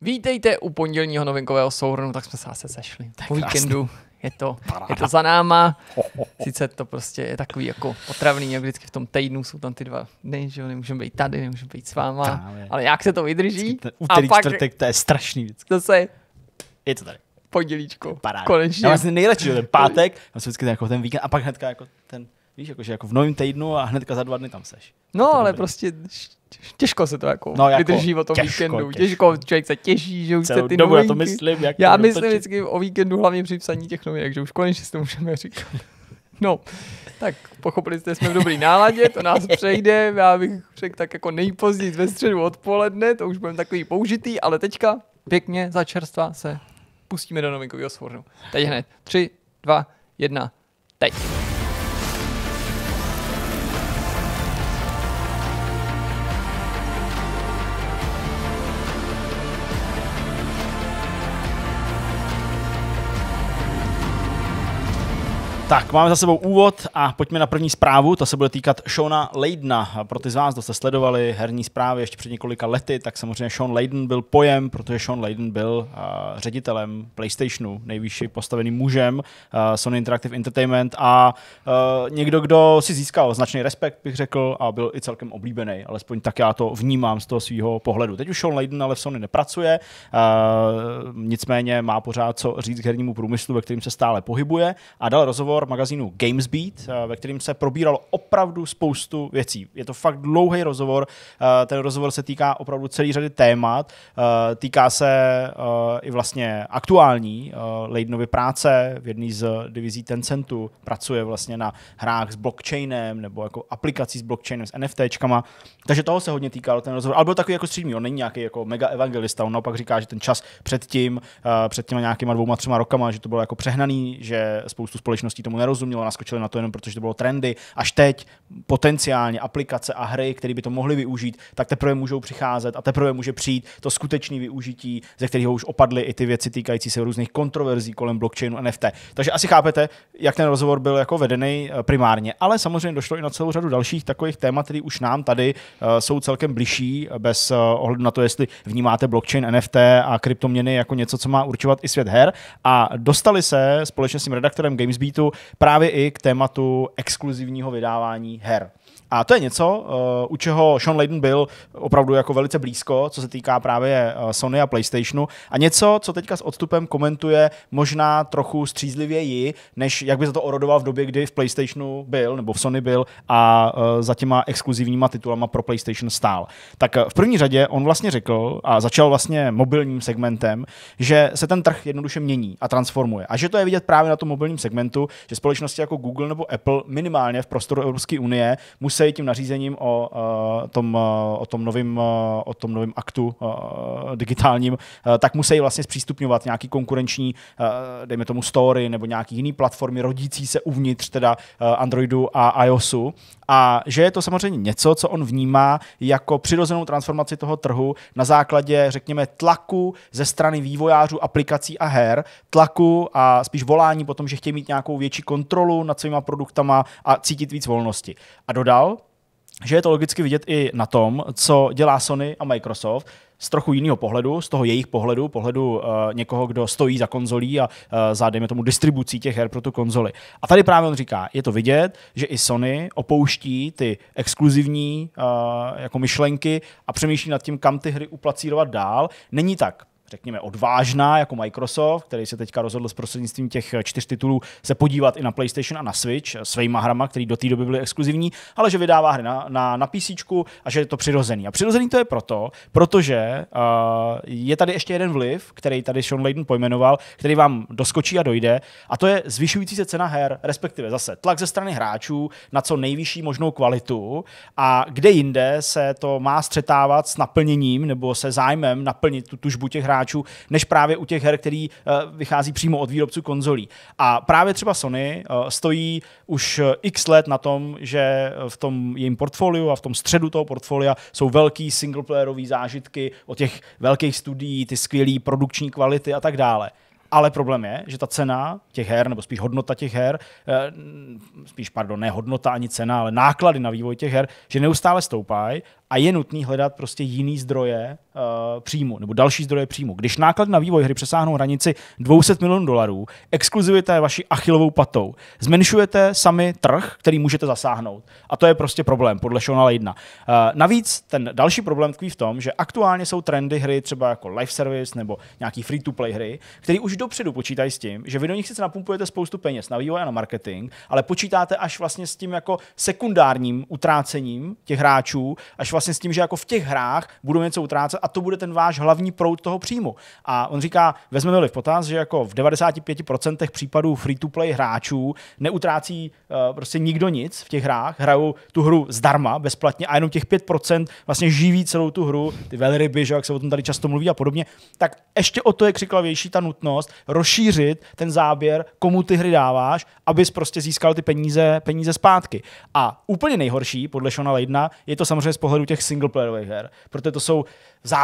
Vítejte u pondělního novinkového souhrnu, tak jsme se zase sešli. Po víkendu je to, je to za náma. Sice to prostě je takový jako otravný, jak vždycky v tom týdnu jsou tam ty dva dny, že jo, nemůžeme být tady, nemůžeme být s váma, Právě. ale jak se to vydrží. úterý, a pak, čtvrtek, to je strašný vždycky. Zase je to tady. Pondělíčko, Paráda. konečně. Já vlastně nejlepší ten pátek, já vždycky ten, jako ten víkend a pak hnedka jako ten Víš, jakože jako v novém týdnu a hnedka za dva dny tam seš. No, ale dobrý. prostě Těžko se to jako, no, jako vydrží o tom těžko, víkendu. Těžko. těžko. člověk se těží, že už Celou se ty dobu, novinky. Já to myslím. Jak já to myslím dotočit. vždycky o víkendu hlavně při psaní těch novinek, že už konečně si to můžeme říkat. No, tak pochopili jste, jsme v dobrý náladě, to nás přejde, já bych řekl tak jako nejpozději ve středu odpoledne, to už budeme takový použitý, ale teďka pěkně za čerstva se pustíme do novinkového svornu. Teď hned. Tři, dva, jedna, teď. Tak, máme za sebou úvod a pojďme na první zprávu. To se bude týkat Shona Leydna. Pro ty z vás, kdo jste sledovali herní zprávy ještě před několika lety, tak samozřejmě Sean Leyden byl pojem, protože Sean Leyden byl uh, ředitelem PlayStationu, nejvyšší postaveným mužem uh, Sony Interactive Entertainment a uh, někdo, kdo si získal značný respekt, bych řekl, a byl i celkem oblíbený, alespoň tak já to vnímám z toho svého pohledu. Teď už Sean Leyden ale v Sony nepracuje, uh, nicméně má pořád co říct hernímu průmyslu, ve kterém se stále pohybuje a dal rozhovor rozhovor magazínu GamesBeat, eh, ve kterém se probíralo opravdu spoustu věcí. Je to fakt dlouhý rozhovor, eh, ten rozhovor se týká opravdu celé řady témat, eh, týká se i vlastně aktuální Leidenovy práce, v jedné z divizí Tencentu pracuje vlastně na hrách s blockchainem nebo jako aplikací s blockchainem, s NFTčkama, takže toho se hodně týkalo ten rozhovor, ale byl takový jako střídmý, on není nějaký jako mega evangelista, on naopak říká, že ten čas předtím, před těma nějakýma dvouma, třema rokama, že to bylo jako přehnaný, že spoustu společností to tomu nerozumělo, naskočili na to jenom protože to bylo trendy. Až teď potenciálně aplikace a hry, které by to mohly využít, tak teprve můžou přicházet a teprve může přijít to skutečné využití, ze kterého už opadly i ty věci týkající se různých kontroverzí kolem blockchainu NFT. Takže asi chápete, jak ten rozhovor byl jako vedený eh, primárně, ale samozřejmě došlo i na celou řadu dalších takových témat, které už nám tady eh, jsou celkem bližší, bez eh, ohledu na to, jestli vnímáte blockchain, NFT a kryptoměny jako něco, co má určovat i svět her. A dostali se společně s tím redaktorem Gamesbeatu právě i k tématu exkluzivního vydávání her. A to je něco, eh, u čeho Sean Layden byl opravdu jako velice blízko, co se týká právě eh, Sony a PlayStationu. A něco, co teďka s odstupem komentuje možná trochu střízlivěji, než jak by za to orodoval v době, kdy v PlayStationu byl, nebo v Sony byl a eh, za těma exkluzivníma titulama pro PlayStation stál. Tak v první řadě on vlastně řekl a začal vlastně mobilním segmentem, že se ten trh jednoduše mění a transformuje. A že to je vidět právě na tom mobilním segmentu, že společnosti jako Google nebo Apple minimálně v prostoru Evropské unie musí i tím nařízením o eh, tom, eh, o tom novým eh, o tom novým aktu digitálním, tak musí vlastně zpřístupňovat nějaký konkurenční, dejme tomu story nebo nějaký jiný platformy rodící se uvnitř teda Androidu a iOSu a že je to samozřejmě něco, co on vnímá jako přirozenou transformaci toho trhu na základě, řekněme, tlaku ze strany vývojářů aplikací a her, tlaku a spíš volání potom, že chtějí mít nějakou větší kontrolu nad svýma produktama a cítit víc volnosti. A dodal, že je to logicky vidět i na tom, co dělá Sony a Microsoft, z trochu jiného pohledu, z toho jejich pohledu, pohledu uh, někoho, kdo stojí za konzolí a uh, za, dejme tomu, distribucí těch her pro tu konzoli. A tady právě on říká, je to vidět, že i Sony opouští ty exkluzivní uh, jako myšlenky a přemýšlí nad tím, kam ty hry uplacírovat dál. Není tak řekněme, odvážná, jako Microsoft, který se teďka rozhodl s prostřednictvím těch čtyř titulů se podívat i na PlayStation a na Switch eh, svýma hrama, který do té doby byly exkluzivní, ale že vydává hry na, na, na PC a že je to přirozený. A přirozený to je proto, protože uh, je tady ještě jeden vliv, který tady Sean Layden pojmenoval, který vám doskočí a dojde, a to je zvyšující se cena her, respektive zase tlak ze strany hráčů na co nejvyšší možnou kvalitu a kde jinde se to má střetávat s naplněním nebo se zájmem naplnit tu tužbu těch hráčů hráčů, než právě u těch her, který eh, vychází přímo od výrobců konzolí. A právě třeba Sony eh, stojí už eh, x let na tom, že v tom jejím portfoliu a v tom středu toho portfolia jsou velký singleplayerové zážitky o těch velkých studií, ty skvělé produkční kvality a tak dále. Ale problém je, že ta cena těch her, nebo spíš hodnota těch her, spíš, pardon, ne hodnota ani cena, ale náklady na vývoj těch her, že neustále stoupají a je nutný hledat prostě jiný zdroje uh, příjmu nebo další zdroje příjmu. Když náklad na vývoj hry přesáhnou hranici 200 milionů dolarů, exkluzivita je vaší achilovou patou. Zmenšujete sami trh, který můžete zasáhnout. A to je prostě problém, podle Shona Leidna. Uh, navíc ten další problém tkví v tom, že aktuálně jsou trendy hry třeba jako live service nebo nějaký free-to-play hry, které už dopředu počítají s tím, že vy do nich sice napumpujete spoustu peněz na vývoj a na marketing, ale počítáte až vlastně s tím jako sekundárním utrácením těch hráčů, až vlastně s tím, že jako v těch hrách budou něco utrácet a to bude ten váš hlavní proud toho příjmu. A on říká, vezmeme-li v potaz, že jako v 95% případů free-to-play hráčů neutrácí uh, prostě nikdo nic v těch hrách, hrajou tu hru zdarma, bezplatně a jenom těch 5% vlastně živí celou tu hru, ty velryby, že jak se o tom tady často mluví a podobně, tak ještě o to je křiklavější ta nutnost rozšířit ten záběr, komu ty hry dáváš, abys prostě získal ty peníze, peníze zpátky. A úplně nejhorší, podle Shona Leidna, je to samozřejmě z pohledu těch playerových her, protože to jsou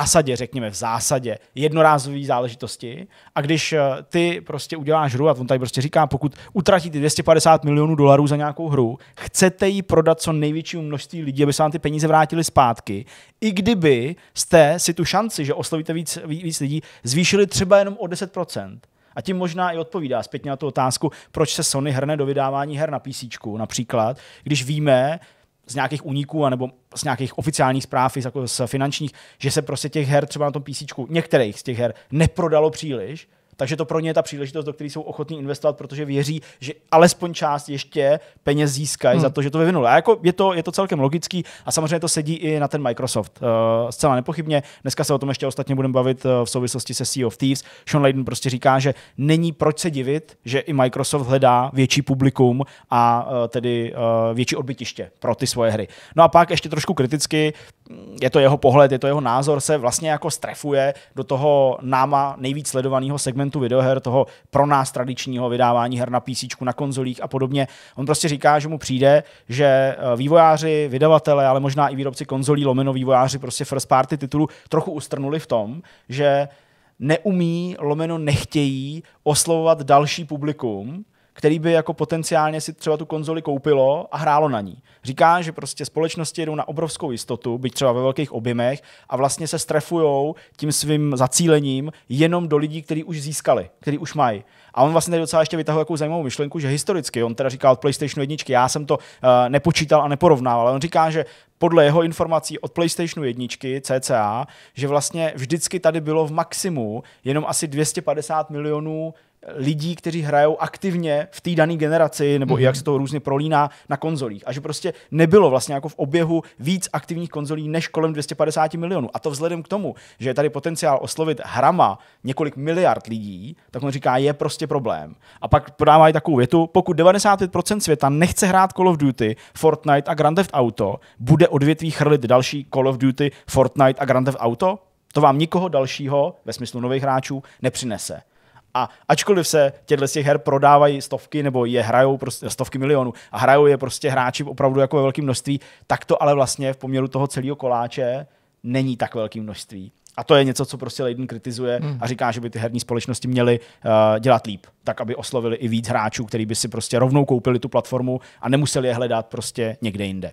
zásadě, řekněme, v zásadě jednorázové záležitosti. A když eh, ty prostě uděláš hru, a on tady prostě říká, pokud utratíte 250 milionů dolarů za nějakou hru, chcete ji prodat co největšímu množství lidí, aby se vám ty peníze vrátily zpátky, i kdyby jste si tu šanci, že oslovíte víc, víc lidí, zvýšili třeba jenom o 10%. A tím možná i odpovídá zpětně na tu otázku, proč se Sony hrne do vydávání her na PC, například, když víme, z nějakých úniků nebo z nějakých oficiálních zpráv, jako z finančních, že se prostě těch her třeba na tom PC, některých z těch her neprodalo příliš takže to pro ně je ta příležitost, do které jsou ochotní investovat, protože věří, že alespoň část ještě peněz získají hmm. za to, že to vyvinuli. A jako je, to, je to celkem logický a samozřejmě to sedí i na ten Microsoft. Uh, zcela nepochybně. Dneska se o tom ještě ostatně budeme bavit eh, v souvislosti se Sea of Thieves. Sean Layden prostě říká, že není proč se divit, že i Microsoft hledá větší publikum a uh, tedy uh, větší odbytiště pro ty svoje hry. No a pak ještě trošku kriticky, je to jeho pohled, je to jeho názor, se vlastně jako strefuje do toho náma nejvíc sledovaného segmentu segmentu videoher, toho pro nás tradičního vydávání her na PC, na konzolích a podobně. On prostě říká, že mu přijde, že eh, vývojáři, vydavatele, ale možná i výrobci konzolí, lomeno vývojáři prostě first party titulu trochu ustrnuli v tom, že neumí, lomeno nechtějí oslovovat další publikum, který by jako potenciálně si třeba tu konzoli koupilo a hrálo na ní říká, že prostě společnosti jdou na obrovskou jistotu, byť třeba ve velkých objemech, a vlastně se strefují tím svým zacílením jenom do lidí, kteří už získali, kteří už mají. A on vlastně tady docela ještě vytahuje takovou zajímavou myšlenku, že historicky, on teda říkal od PlayStation 1, já jsem to uh, nepočítal a neporovnával, ale on říká, že podle jeho informací od PlayStation 1 CCA, že vlastně vždycky tady bylo v maximu jenom asi 250 milionů lidí, kteří hrajou aktivně v té dané generaci, nebo mm-hmm. jak se to různě prolíná na konzolích. A že prostě nebylo vlastně jako v oběhu víc aktivních konzolí než kolem 250 milionů. A to vzhledem k tomu, že je tady potenciál oslovit hrama několik miliard lidí, tak on říká, je prostě problém. A pak podávají takovou větu, pokud 95% světa nechce hrát Call of Duty, Fortnite a Grand Theft Auto, bude odvětví chrlit další Call of Duty, Fortnite a Grand Theft Auto? To vám nikoho dalšího, ve smyslu nových hráčů, nepřinese. A ačkoliv se z těch her prodávají stovky nebo je hrajou prostě stovky milionů a hrajou je prostě hráči opravdu jako ve velkém množství, tak to ale vlastně v poměru toho celého koláče není tak velké množství. A to je něco, co prostě Leiden kritizuje hmm. a říká, že by ty herní společnosti měly uh, dělat líp, tak aby oslovili i víc hráčů, který by si prostě rovnou koupili tu platformu a nemuseli je hledat prostě někde jinde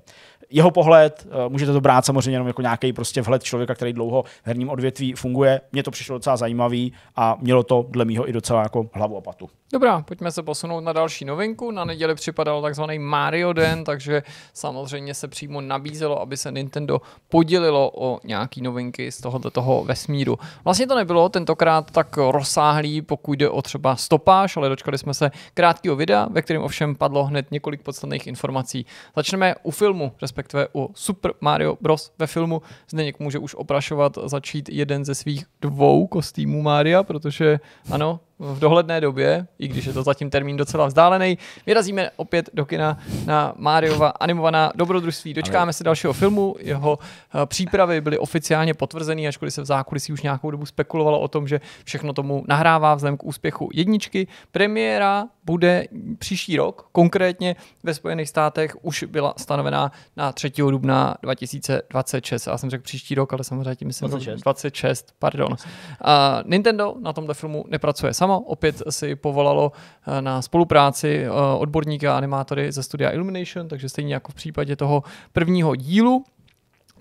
jeho pohled, eh, můžete to brát samozřejmě jenom jako nějaký prostě vhled člověka, který dlouho v herním odvětví funguje. Mně to přišlo docela zajímavý a mělo to dle mýho i docela jako hlavu a patu. Dobrá, pojďme se posunout na další novinku. Na neděli připadal takzvaný Mario Den, takže samozřejmě se přímo nabízelo, aby se Nintendo podělilo o nějaký novinky z tohoto toho vesmíru. Vlastně to nebylo tentokrát tak rozsáhlý, pokud jde o třeba stopáž, ale dočkali jsme se krátkého videa, ve kterém ovšem padlo hned několik podstatných informací. Začneme u filmu, respektive respektive o Super Mario Bros. ve filmu. Zdeněk může už oprašovat začít jeden ze svých dvou kostýmů Mária, protože ano, v dohledné době, i když je to zatím termín docela vzdálený, vyrazíme opět do kina na Máriova animovaná dobrodružství. Dočkáme se dalšího filmu, jeho eh, přípravy byly oficiálně potvrzeny, ačkoliv se v zákulisí už nějakou dobu spekulovalo o tom, že všechno tomu nahrává vzhledem k úspěchu jedničky. Premiéra bude příští rok, konkrétně ve Spojených státech už byla stanovená na 3. dubna 2026. Já jsem řekl příští rok, ale samozřejmě myslím 26, 26 pardon. A eh, Nintendo na tomto filmu nepracuje sama, Dynamo opět si povolalo eh, na spolupráci eh, odborníka a animátory ze studia Illumination, takže stejně jako v případě toho prvního dílu,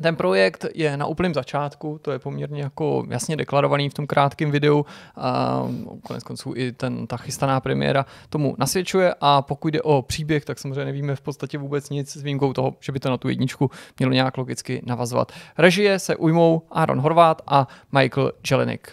ten projekt je na úplném začátku, to je poměrně jako jasně deklarovaný v tom krátkém videu a konec konců i ten, ta chystaná premiéra tomu nasvědčuje a pokud jde o příběh, tak samozřejmě nevíme v podstatě vůbec nic s výjimkou toho, že by to na tu jedničku mělo nějak logicky navazovat. Režie se ujmou Aaron Horvát a Michael Jelenik.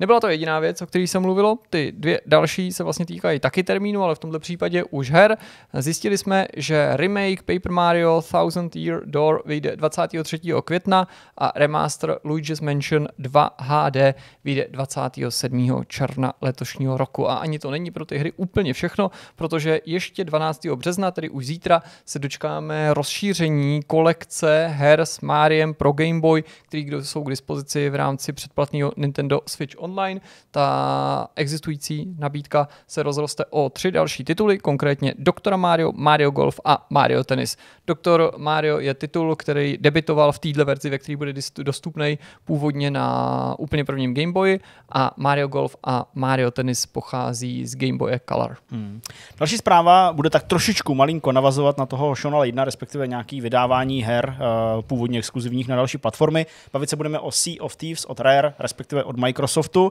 Nebyla to jediná věc, o které se mluvilo. Ty dvě další se vlastně týkají taky termínu, ale v tomto případě už her. Zjistili jsme, že remake Paper Mario Thousand Year Door vyjde 23 května a remaster Luigi's Mansion 2 HD vyjde 27. června letošního roku. A ani to není pro ty hry úplně všechno, protože ještě 12. března, tedy už zítra, se dočkáme rozšíření kolekce her s Máriem pro Game Boy, které jsou k dispozici v rámci předplatného Nintendo Switch Online. Ta existující nabídka se rozroste o tři další tituly, konkrétně Doktora Mario, Mario Golf a Mario Tennis. Doktor Mario je titul, který debitoval v této verzi, ve které bude dostupný původně na úplně prvním Game Boy a Mario Golf a Mario Tennis pochází z Game Boy Color. Hmm. Další zpráva bude tak trošičku malinko navazovat na toho Shona Leidna, respektive nějaký vydávání her eh, původně exkluzivních na další platformy. Bavit se budeme o Sea of Thieves od Rare, respektive od Microsoftu.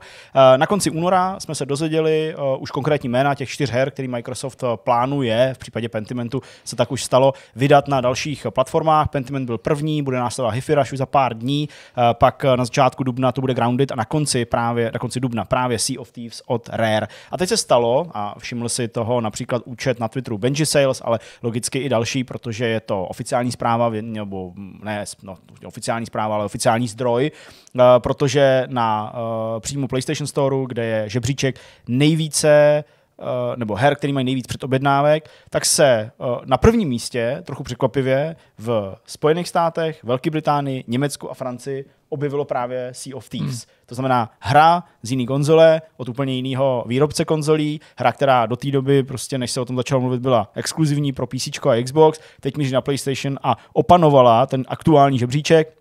Eh, na konci února jsme se dozvěděli eh, už konkrétní jména těch čtyř her, který Microsoft plánuje, v případě Pentimentu se tak už stalo, vydat na dalších platformách. Pentiment byl první, bude nás máš třeba Hifirash už za pár dní, eh, pak eh, na začátku dubna to bude Grounded a na konci právě na konci dubna právě Sea of Thieves od Rare. A teď se stalo, a všiml si toho například účet na Twitteru Benji Sales, ale logicky i další, protože je to oficiální zpráva, nebo ne, no, oficiální zpráva, ale oficiální zdroj, eh, protože na přímo PlayStation Store, kde je žebříček nejvíce Eh, nebo her, který mají nejvíc předobjednávek, tak se eh, na prvním místě, trochu překvapivě, v Spojených státech, Velké Británii, Německu a Francii objevilo právě Sea of Thieves. Hmm. To znamená hra z jiné konzole, od úplně jiného výrobce konzolí, hra, která do té doby, prostě než se o tom začalo mluvit, byla exkluzivní pro PC a Xbox, teď míří na PlayStation a opanovala ten aktuální žebříček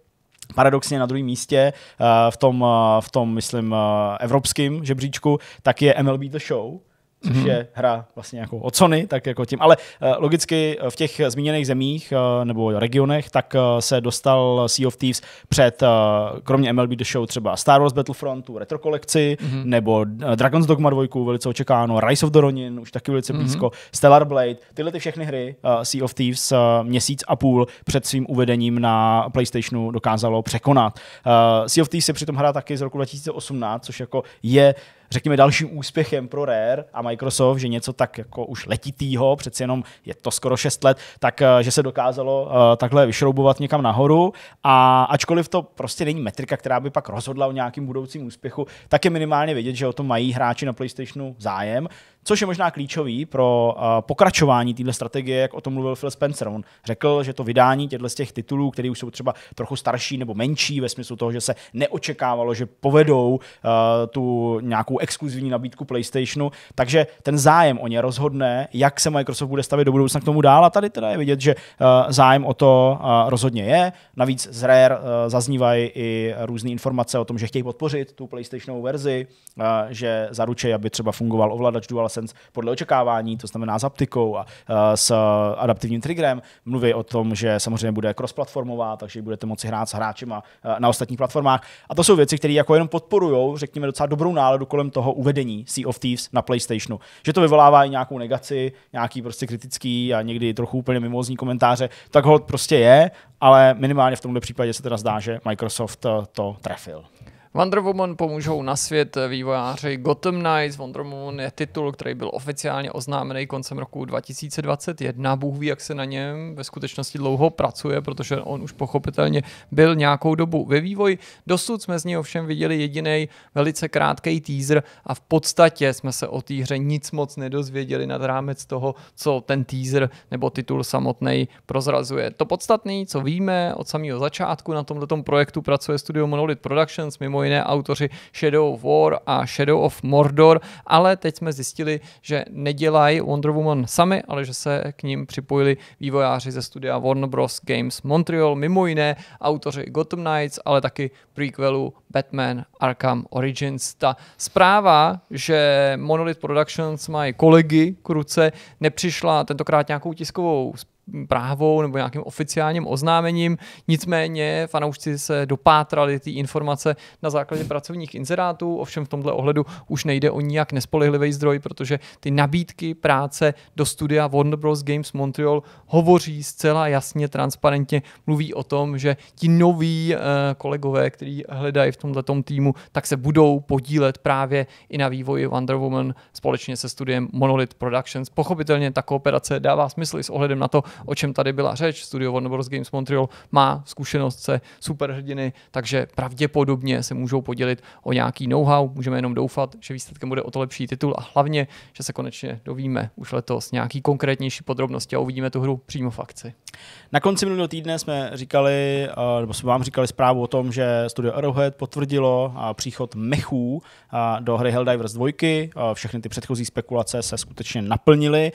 paradoxně na druhém místě eh, v tom, v tom, myslím, evropském žebříčku, tak je MLB The Show, což mm-hmm. je hra vlastně jako od Sony, tak jako tím. Ale eh, logicky eh, v těch zmíněných zemích eh, nebo regionech, tak se dostal Sea of Thieves před, kromě MLB The Show, třeba Star Wars Battlefrontu, retro kolekci, mm-hmm. nebo Dragon's Dogma 2, velice očekáno, Rise of the Ronin, už taky velice mhm. blízko, mm-hmm. Stellar Blade, tyhle ty všechny hry Sea of Thieves měsíc a půl před svým uvedením na PlayStationu dokázalo překonat. Sea of Thieves je přitom hra taky z roku 2018, což jako je uh, řekněme, dalším úspěchem pro Rare a Microsoft, že něco tak jako už letitýho, přeci jenom je to skoro 6 let, tak eh, že se dokázalo eh, takhle vyšroubovat někam nahoru a ačkoliv to prostě není metrika, která by pak rozhodla o nějakým budoucím úspěchu, tak je minimálně vědět, že o tom mají hráči na PlayStationu zájem, což je možná klíčový pro eh, pokračování téhle strategie, jak o tom mluvil Phil Spencer. On řekl, že to vydání těchto z těch titulů, které už jsou třeba trochu starší nebo menší, ve smyslu toho, že se neočekávalo, že povedou tu nějakou exkluzivní nabídku PlayStationu, takže ten zájem o ně rozhodne, jak se Microsoft bude stavit do budoucna k tomu dál a tady teda je vidět, že eh, zájem o to eh, rozhodně je. Navíc z Rare eh, zaznívají i různé informace o tom, že chtějí podpořit tu PlayStationovou verzi, že zaručí, aby třeba fungoval ovladač DualSense podle očekávání, to znamená s aptikou a s adaptivním triggerem. Mluví o tom, že samozřejmě bude cross-platformová, takže budete moci hrát s hráčima na ostatních platformách. A to jsou věci, které jako jenom podporují, řekněme, docela dobrou náladu kolem toho uvedení Sea of Thieves na PlayStationu. Že to vyvolává i nějakou negaci, nějaký prostě kritický a někdy trochu úplně mimozní komentáře, tak ho prostě je, ale minimálně v tomhle případě se teda zdá, že Microsoft eh, to trefil. Wonder Woman pomůžou na svět vývojáři Gotham Knights. Wonder Woman je titul, který byl oficiálně oznámený koncem roku 2021. Bůh ví, jak se na něm ve skutečnosti dlouho pracuje, protože on už pochopitelně byl nějakou dobu ve vývoji. Dosud jsme z něj ovšem viděli jediný velice krátký teaser a v podstatě jsme se o té hře nic moc nedozvěděli nad rámec toho, co ten teaser nebo titul samotný prozrazuje. To podstatné, co víme od samého začátku na tomto projektu pracuje studio Monolith Productions, mimo mimo jiné autoři Shadow of War a Shadow of Mordor, ale teď jsme zjistili, že nedělají Wonder Woman sami, ale že se k ním připojili vývojáři ze studia Warner Bros. Games Montreal, mimo jiné autoři Gotham Knights, ale taky prequelu Batman Arkham Origins. Ta zpráva, že Monolith Productions mají kolegy k ruce, nepřišla tentokrát nějakou tiskovou právou nebo nějakým oficiálním oznámením. Nicméně fanoušci se dopátrali ty informace na základě pracovních inzerátů, ovšem v tomto ohledu už nejde o nijak nespolehlivý zdroj, protože ty nabídky práce do studia Warner Bros. Games Montreal hovoří zcela jasně, transparentně, mluví o tom, že ti noví eh, kolegové, kteří hledají v tomto týmu, tak se budou podílet právě i na vývoji Wonder Woman společně se studiem Monolith Productions. Pochopitelně ta kooperace dává smysl i s ohledem na to, o čem tady byla řeč. Studio Warner Bros. Games Montreal má zkušenost se superhrdiny, takže pravděpodobně se můžou podělit o nějaký know-how. Můžeme jenom doufat, že výsledkem bude o to lepší titul a hlavně, že se konečně dovíme už letos nějaký konkrétnější podrobnosti a uvidíme tu hru přímo v akci. Na konci minulého týdne jsme říkali, eh, nebo jsme vám říkali zprávu o tom, že studio Arrowhead potvrdilo eh, příchod mechů eh, do hry Helldivers 2. Všechny ty předchozí spekulace se skutečně naplnily.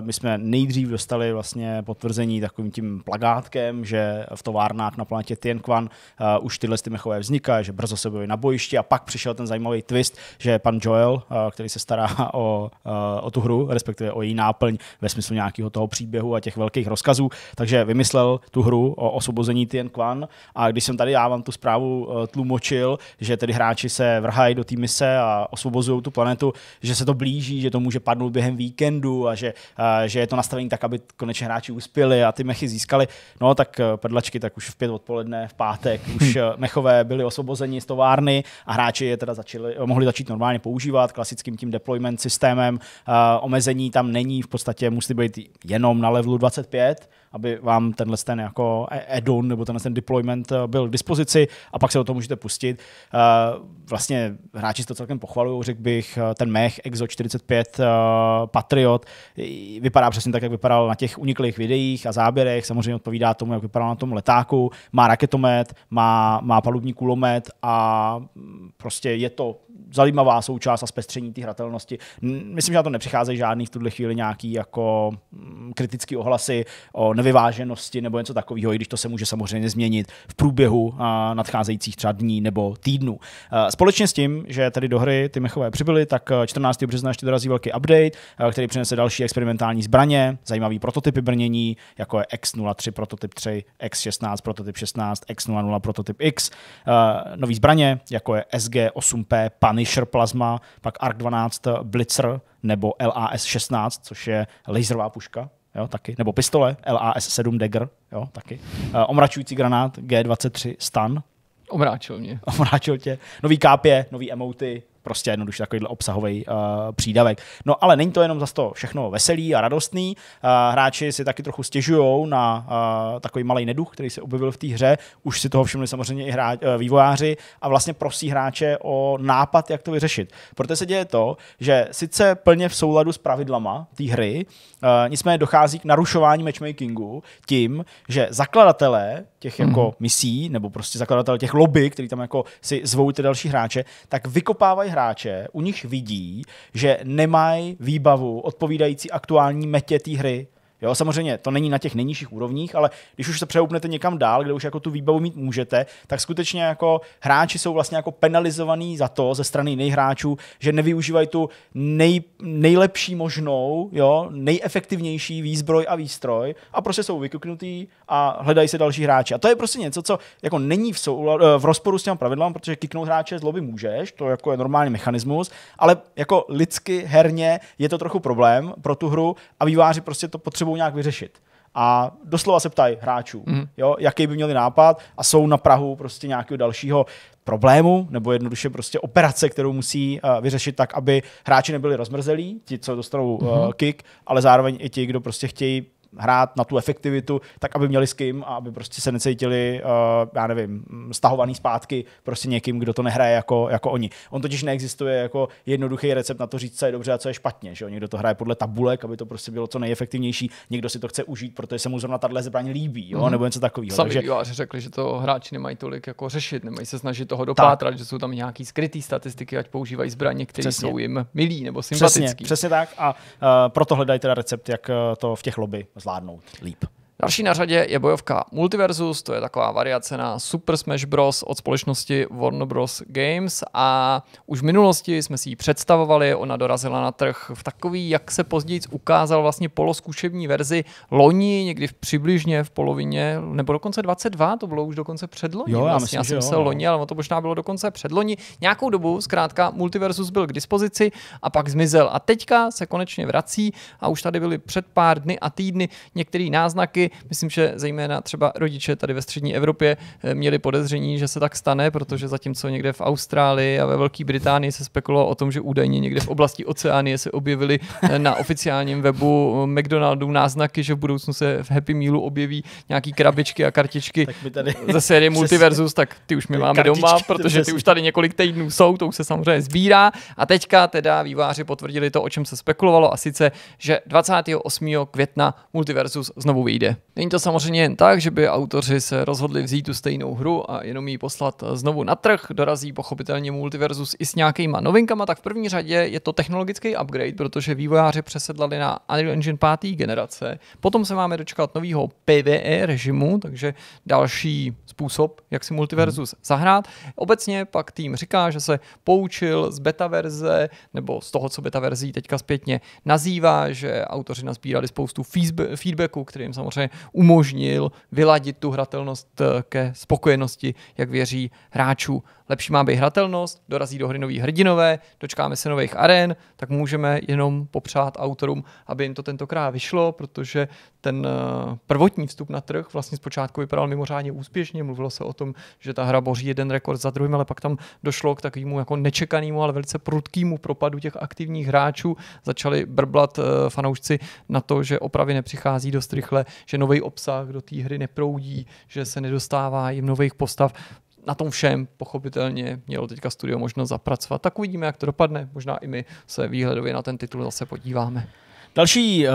My jsme nejdřív dostali vlastně vlastně potvrzení takovým tím plagátkem, že v továrnách na planetě Tienquan uh, eh, už tyhle ty mechové vznikají, že brzo se byly na bojišti a pak přišel ten zajímavý twist, že pan Joel, uh, který se stará o, uh, o tu hru, respektive o její náplň ve smyslu nějakého toho příběhu a těch velkých rozkazů, takže vymyslel tu hru o osvobození Tienquan a když jsem tady já vám tu zprávu uh, tlumočil, že tedy hráči se vrhají do té mise a osvobozují tu planetu, že se to blíží, že to může padnout během víkendu a že, uh, že je to nastavení tak, aby konečně hráči uspěli a ty mechy získali, no tak eh, prdlačky, tak už v pět odpoledne, v pátek, už eh, mechové byli osvobozeni z továrny a hráči je teda začali, eh, mohli začít normálně používat klasickým tím deployment systémem. Uh, omezení tam není, v podstatě musí být jenom na levelu 25, aby vám tenhle ten jako e- add-on nebo tenhle ten deployment eh, byl k dispozici a pak se do toho můžete pustit. Eh, vlastně hráči si to celkem pochvalují, řekl bych, eh, ten mech Exo 45 Patriot vypadá přesně tak, jak vypadal na těch uniklých videích a záběrech, samozřejmě odpovídá tomu, jak vypadal na tom letáku, má raketomet, má, má palubní kulomet a mm, prostě je to zajímavá součást a zpestření té hratelnosti. Myslím, že na to nepřicházejí žádný v tuhle chvíli nějaký jako mm, kritický ohlasy o nevyváženosti nebo něco takového, i když to se může samozřejmě změnit v průběhu nadcházejících třeba dní nebo týdnů. E, společně s tím, že tady do hry ty mechové přibyly, tak 14. E, března ještě dorazí velký update, e, který přinese další experimentální zbraně, zajímavý prototypy brnění, jako je X03 prototyp 3, X16 prototyp 16, X00 prototyp X, nový zbraně, jako je SG8P Punisher Plasma, pak ARC 12 Blitzer nebo LAS-16, což je laserová puška, jo, taky. Nebo pistole LAS-7 Dagger, jo, taky. Uh, omračující granát G23 Stan. Omráčil mě. Omráčil tě. Nový kápě, nový emoty, prostě jednoduše takovýhle obsahový uh, eh, přídavek. No ale není to jenom za to všechno veselý a radostný. Uh, hráči si taky trochu stěžují na uh, takový malý neduch, který se objevil v té hře. Už si toho všimli samozřejmě i hráč, uh, vývojáři a vlastně prosí hráče o nápad, jak to vyřešit. Proto se děje to, že sice plně v souladu s pravidlama té hry, Eh, nicméně dochází k narušování matchmakingu tím, že zakladatelé těch mm. jako mhm. misí, nebo prostě zakladatelé těch lobby, který tam jako si zvou ty další hráče, tak vykopávají hráče, u nich vidí, že nemají výbavu odpovídající aktuální metě té hry. Jo, samozřejmě to není na těch nejnižších úrovních, ale když už se přehoupnete někam dál, kde už jako tu výbavu mít můžete, tak skutečně jako hráči jsou vlastně jako penalizovaní za to ze strany jiných hráčů, že nevyužívají tu nej, nejlepší možnou, jo, nejefektivnější výzbroj a výstroj a prostě jsou vykuknutý a hledají se další hráči. A to je prostě něco, co jako není v, soul, eh, v rozporu s těm pravidlem, protože kiknout hráče lobby můžeš, to jako je normální mechanismus, ale jako lidsky, herně je to trochu problém pro tu hru a výváři prostě to potřebují potřebují nějak vyřešit. A doslova se ptají hráčů, mm. jo, jaký by měli nápad a jsou na Prahu prostě nějakého dalšího problému, nebo jednoduše prostě operace, kterou musí uh, vyřešit tak, aby hráči nebyli rozmrzelí, ti, co dostanou uh, kick, ale zároveň i ti, kdo prostě chtějí hrát na tu efektivitu, tak aby měli s kým a aby prostě se necítili, uh, já nevím, stahovaný zpátky prostě někým, kdo to nehraje jako, jako oni. On totiž neexistuje jako jednoduchý recept na to říct, co je dobře a co je špatně. Že jo? Někdo to hraje podle tabulek, aby to prostě bylo co nejefektivnější, někdo si to chce užít, protože se mu zrovna tahle zbraň líbí, jo? Mm. nebo něco takového. Takže... řekli, že to hráči nemají tolik jako řešit, nemají se snažit toho dopátrat, tak. že jsou tam nějaký skryté statistiky, ať používají zbraně, které jsou jim milí nebo sympatické. Přesně, přesně tak a uh, proto hledají teda recept, jak eh, to v těch lobby zvarnout leap. Další na řadě je bojovka Multiversus, to je taková variace na Super Smash Bros. od společnosti Warner Bros. Games a už v minulosti jsme si ji představovali, ona dorazila na trh v takový, jak se později ukázal vlastně poloskušební verzi loni, někdy v přibližně v polovině, nebo dokonce 22, to bylo už dokonce předloni. Jo, já, vlastně. myslím, já jsem se no. loni, ale to možná bylo dokonce předloni. Nějakou dobu zkrátka Multiversus byl k dispozici a pak zmizel. A teďka se konečně vrací a už tady byly před pár dny a týdny některé náznaky, Myslím, že zejména třeba rodiče tady ve střední Evropě eh, měli podezření, že se tak stane, protože zatímco někde v Austrálii a ve Velké Británii se spekulovalo o tom, že údajně někde v oblasti oceánie se objevily eh, na oficiálním webu eh, McDonaldu náznaky, že v budoucnu se v Happy Mealu objeví nějaký krabičky a kartičky tady... ze série Multiversus, tak ty už my máme kartičky, doma, protože ty už tady několik týdnů jsou, to už se samozřejmě sbírá. A teďka teda výváři potvrdili to, o čem se spekulovalo, a sice, že 28. května Multiversus znovu vyjde. Není to samozřejmě jen tak, že by autoři se rozhodli vzít tu stejnou hru a jenom ji poslat eh, znovu na trh, dorazí pochopitelně Multiversus i s nějakýma novinkama, tak v první řadě je to technologický upgrade, protože vývojáři přesedlali na Unreal Engine 5. generace. Potom se máme dočkat nového PvE režimu, takže další způsob, jak si Multiversus hmm. zahrát. Obecně pak tým říká, že se poučil z beta verze, nebo z toho, co beta verzí teďka zpětně nazývá, že autoři nazbírali spoustu feedbacku, kterým samozřejmě samozřejmě umožnil vyladit tu hratelnost eh, ke spokojenosti, jak věří hráčů. Lepší má být hratelnost, dorazí do hry nový hrdinové, dočkáme se nových aren, tak můžeme jenom popřát autorům, aby jim to tentokrát vyšlo, protože ten eh, prvotní vstup na trh vlastně zpočátku vypadal mimořádně úspěšně. Mluvilo se o tom, že ta hra boří jeden rekord za druhým, ale pak tam došlo k takovému jako nečekanému, ale velice prudkému propadu těch aktivních hráčů. Začali brblat eh, fanoušci na to, že opravy nepřichází dost rychle, že že nový obsah do té hry neproudí, že se nedostává jim nových postav. Na tom všem pochopitelně mělo teďka studio možnost zapracovat. Tak uvidíme, jak to dopadne. Možná i my se výhledově na ten titul zase podíváme. Další uh,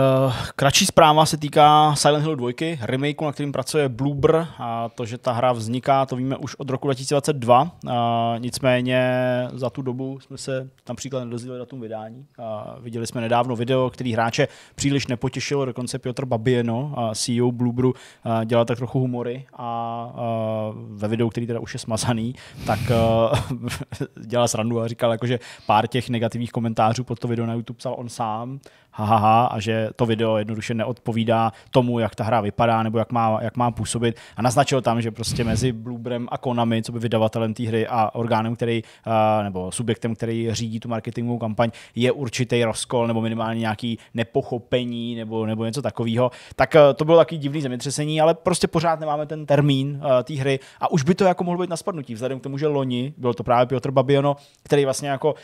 kratší zpráva se týká Silent Hill 2, remakeu, na kterým pracuje Bloober. A to, že ta hra vzniká, to víme už od roku 2022. Uh, eh, nicméně za tu dobu jsme se například nedozvěděli datum vydání. Uh, viděli jsme nedávno video, který hráče příliš nepotěšilo. Dokonce Piotr Babieno, uh, CEO Bluebru, uh, eh, dělal tak trochu humory a uh, ve videu, který teda už je smazaný, tak uh, dělal srandu a říkal, jako, že pár těch negativních komentářů pod to video na YouTube psal on sám hahaha ha, ha, a že to video jednoduše neodpovídá tomu, jak ta hra vypadá nebo jak má, jak má působit. A naznačil tam, že prostě mezi Bluebrem a Konami, co by vydavatelem té hry a orgánem, který, eh, nebo subjektem, který řídí tu marketingovou kampaň, je určitý rozkol nebo minimálně nějaký nepochopení nebo, nebo něco takového. Tak eh, to bylo taky divný zemětřesení, ale prostě pořád nemáme ten termín eh, té hry a už by to jako mohlo být na spadnutí, vzhledem k tomu, že loni, byl to právě Piotr Babiono, který vlastně jako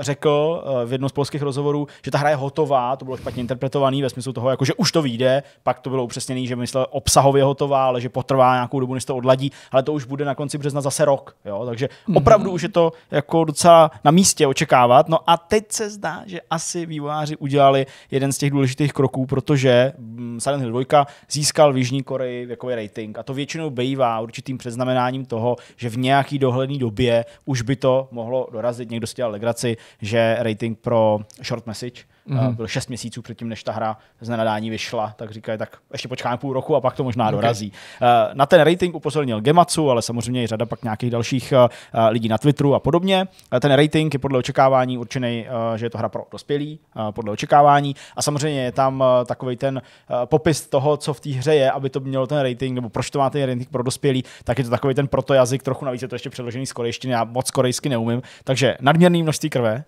řekl v jednom z polských rozhovorů, že ta hra je hotová hotová, to bylo špatně interpretovaný ve smyslu toho, jako že už to vyjde, pak to bylo upřesněné, že myslel obsahově hotová, ale že potrvá nějakou dobu, než to odladí, ale to už bude na konci března zase rok. Jo? Takže mhm. opravdu mm-hmm. už je to jako docela na místě očekávat. No a teď se zdá, že asi vývojáři udělali jeden z těch důležitých kroků, protože mm, Silent Hill 2 získal v Jižní Koreji věkový rating a to většinou bývá určitým předznamenáním toho, že v nějaký dohledný době už by to mohlo dorazit. Někdo si dělal legraci, že rating pro short message, Mm-hmm. Byl 6 měsíců předtím, než ta hra z nenadání vyšla, tak říkají, tak ještě počkáme půl roku a pak to možná dorazí. Eh, na ten rating upozornil Gematsu, ale samozřejmě i řada pak nějakých dalších eh, lidí na Twitteru a podobně. Ten rating je podle očekávání určený, že je to hra pro dospělí, podle očekávání. A samozřejmě je tam takový ten popis toho, co v té hře je, aby to mělo ten rating, nebo proč to má ten rating pro dospělí, tak je to takový ten protojazyk, trochu navíc je to ještě předložený z korejštiny, já moc korejsky neumím. Takže nadměrný množství krve,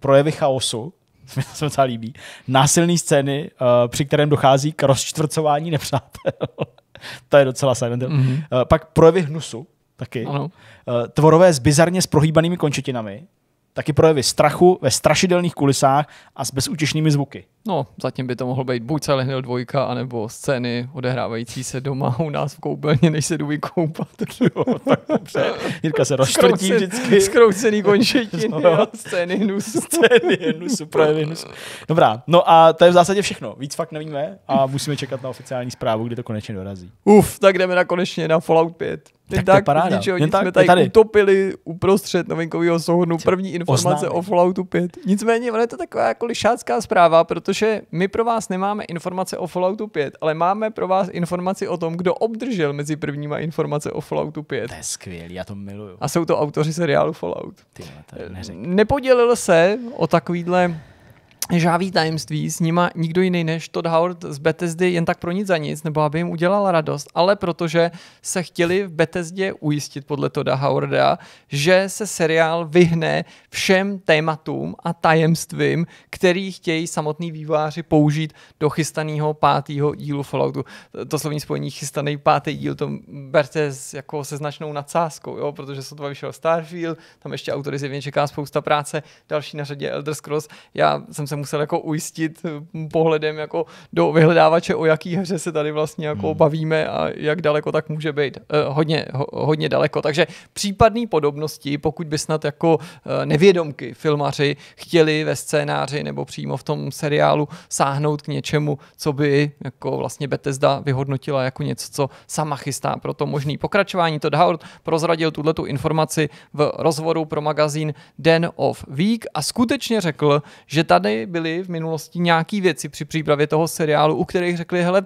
projevy chaosu, se docela líbí, násilné scény, uh, při kterém dochází k rozčtvrcování nepřátel. to je docela Silent Hill. Mm-hmm. Uh, eh, pak projevy hnusu taky. Ano. Uh, tvorové s bizarně s prohýbanými končetinami taky projevy strachu ve strašidelných kulisách a s bezútěšnými zvuky. No, zatím by to mohlo být buď Silent Hill 2, anebo scény odehrávající se doma u nás v koupelně, než se jdu vykoupat. jo, tak dobře. Jirka se rozčtvrtí vždycky. Skroucený končetiny no. a scény hnusu. Scény hnusu, projevy hnusu. Dobrá, no a to je v zásadě všechno. Víc fakt nevíme a musíme čekat na oficiální zprávu, kdy to konečně dorazí. Uf, tak jdeme na konečně na Fallout 5. Ten tak, tak z ničeho, nic tak, jsme tady, tady utopili uprostřed novinkového souhrnu první informace Oznáme. o Falloutu 5. Nicméně, ono je to taková jako lišácká zpráva, protože my pro vás nemáme informace o Falloutu 5, ale máme pro vás informaci o tom, kdo obdržel mezi prvníma informace o Falloutu 5. To je skvělý, já to miluju. A jsou to autoři seriálu Fallout. Ty, to neřek. Nepodělil se o takovýhle žávý tajemství s nima nikdo jiný než Todd Howard z Bethesdy jen tak pro nic za nic, nebo aby jim udělala radost, ale protože se chtěli v Bethesdě ujistit podle Toda Howarda, že se seriál vyhne všem tématům a tajemstvím, který chtějí samotný výváři použít do chystaného pátého dílu Falloutu. To slovní spojení chystaný pátý díl, to berte s, jako se značnou nadsázkou, jo? protože se to vyšel Starfield, tam ještě autory zjevně čeká spousta práce, další na řadě Elder Scrolls. Já jsem se musel jako ujistit eh, pohledem jako do vyhledávače, o jaký hře se tady vlastně jako hmm. bavíme a jak daleko tak může být. Eh, hodně, ho, hodně daleko. Takže případné podobnosti, pokud by snad jako eh, nevědomky filmaři chtěli ve scénáři nebo přímo v tom seriálu sáhnout k něčemu, co by jako vlastně Bethesda vyhodnotila jako něco, co sama chystá pro to možný pokračování. Todd Howard prozradil tuto informaci v rozhovoru pro magazín Den of Week a skutečně řekl, že tady byly v minulosti nějaké věci při přípravě toho seriálu, u kterých řekli, hele,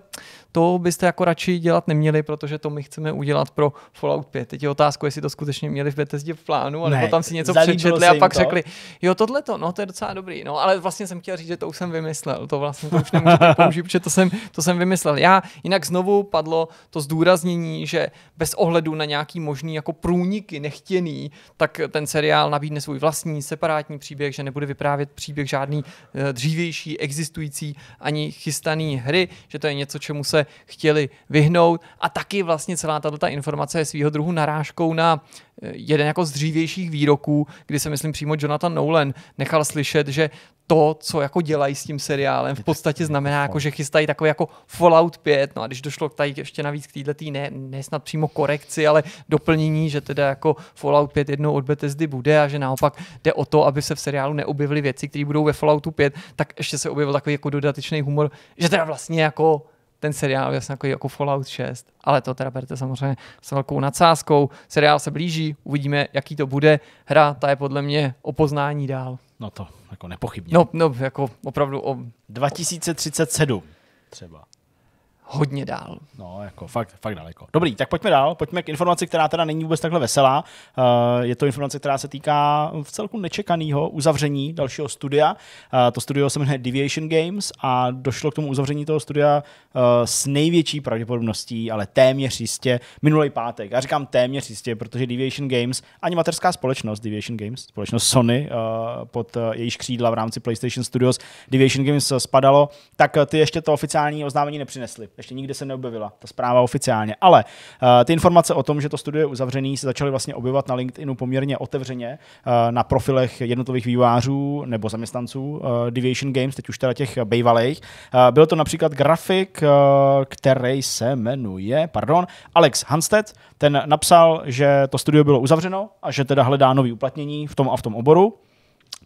to byste jako radši dělat neměli, protože to my chceme udělat pro Fallout 5. Teď je otázka, jestli to skutečně měli v Bethesdě v plánu, ale ne, tam si něco přečetli a pak to? řekli, jo, tohle to, no to je docela dobrý. No, ale vlastně jsem chtěl říct, že to už jsem vymyslel. To vlastně to už nemůžu použít, protože to jsem, to jsem vymyslel. Já jinak znovu padlo to zdůraznění, že bez ohledu na nějaký možný jako průniky nechtěný, tak ten seriál nabídne svůj vlastní separátní příběh, že nebude vyprávět příběh žádný eh, dřívější, existující ani chystaný hry, že to je něco, čemu se chtěli vyhnout. A taky vlastně celá tato informace je svýho druhu narážkou na eh, jeden jako z dřívějších výroků, kdy se myslím přímo Jonathan Nolan nechal slyšet, že to, co jako dělají s tím seriálem, v podstatě znamená, jako, že chystají takový jako Fallout 5, no a když došlo tady ještě navíc k této ne, ne snad přímo korekci, ale doplnění, že teda jako Fallout 5 jednou od Bethesdy bude a že naopak jde o to, aby se v seriálu neobjevily věci, které budou ve Falloutu 5, tak ještě se objevil takový jako dodatečný humor, že teda vlastně jako ten seriál je jako, jako Fallout 6, ale to teda berte samozřejmě s velkou nadsázkou. Seriál se blíží, uvidíme, jaký to bude. Hra, ta je podle mě o poznání dál. No to jako nepochybně. No, no jako opravdu o... 2037 třeba hodně dál. No, jako fakt, fakt daleko. Dobrý, tak pojďme dál, pojďme k informaci, která teda není vůbec takhle veselá. Eh, je to informace, která se týká v celku nečekaného uzavření dalšího studia. Eh, to studio se jmenuje Deviation Games a došlo k tomu uzavření toho studia eh, s největší pravděpodobností, ale téměř jistě, minulý pátek. Já říkám téměř jistě, protože Deviation Games, ani materská společnost Deviation Games, společnost Sony pod jejíž křídla v rámci PlayStation Studios, Deviation Games spadalo, tak ty ještě to oficiální oznámení nepřinesly ještě nikde se neobjevila ta zpráva oficiálně. Ale uh, ty informace o tom, že to studio je uzavřený, se začaly vlastně objevovat na LinkedInu poměrně otevřeně uh, na profilech jednotlivých vývářů nebo zaměstnanců uh, Deviation Games, teď už teda těch bejvalejch. Uh, byl to například grafik, uh, který se jmenuje, pardon, Alex Hansted, ten napsal, že to studio bylo uzavřeno a že teda hledá nový uplatnění v tom a v tom oboru.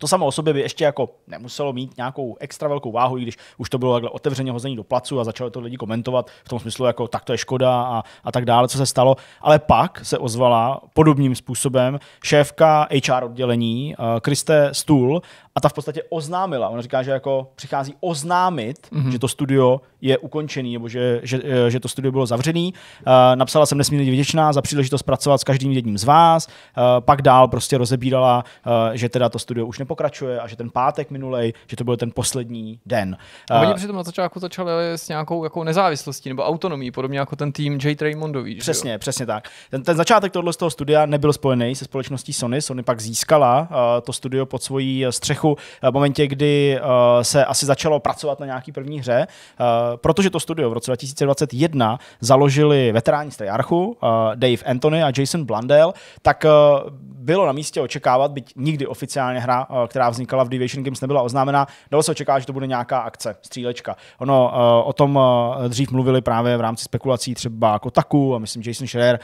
To samo o sobě by ještě jako nemuselo mít nějakou extra velkou váhu, i když už to bylo takhle otevřeně hození do placu a začalo to lidi komentovat v tom smyslu, jako tak to je škoda a, a tak dále, co se stalo. Ale pak se ozvala podobným způsobem šéfka HR oddělení eh, Kriste uh, Stůl a ta v podstatě oznámila, ona říká, že jako přichází oznámit, mm-hmm. že to studio je ukončený nebo že, že, eh, že to studio bylo zavřený. Uh, napsala jsem nesmírně vděčná za příležitost pracovat s každým jedním z vás. Uh, pak dál prostě rozebírala, že teda to studio už ne pokračuje a že ten pátek minulej, že to byl ten poslední den. A oni eh, přitom na začátku začali s nějakou jako nezávislostí nebo autonomií, podobně jako ten tým J. Raymondový. Přesně, jo? přesně tak. Ten, ten začátek tohoto z toho studia nebyl spojený se společností Sony. Sony pak získala uh, to studio pod svoji eh, střechu v momentě, kdy uh, se asi začalo pracovat na nějaký první hře, uh, protože to studio v roce 2021 založili veteráni Strejarchu, uh, Dave Anthony a Jason Blundell, tak uh, bylo na místě očekávat, byť nikdy oficiálně hra uh, Eh, která vznikala v Deviation Games, nebyla oznámena. Dalo se očekávat, že to bude nějaká akce, střílečka. Ono eh, o tom eh, dřív mluvili právě v rámci spekulací třeba Kotaku jako a myslím že Jason Scherer.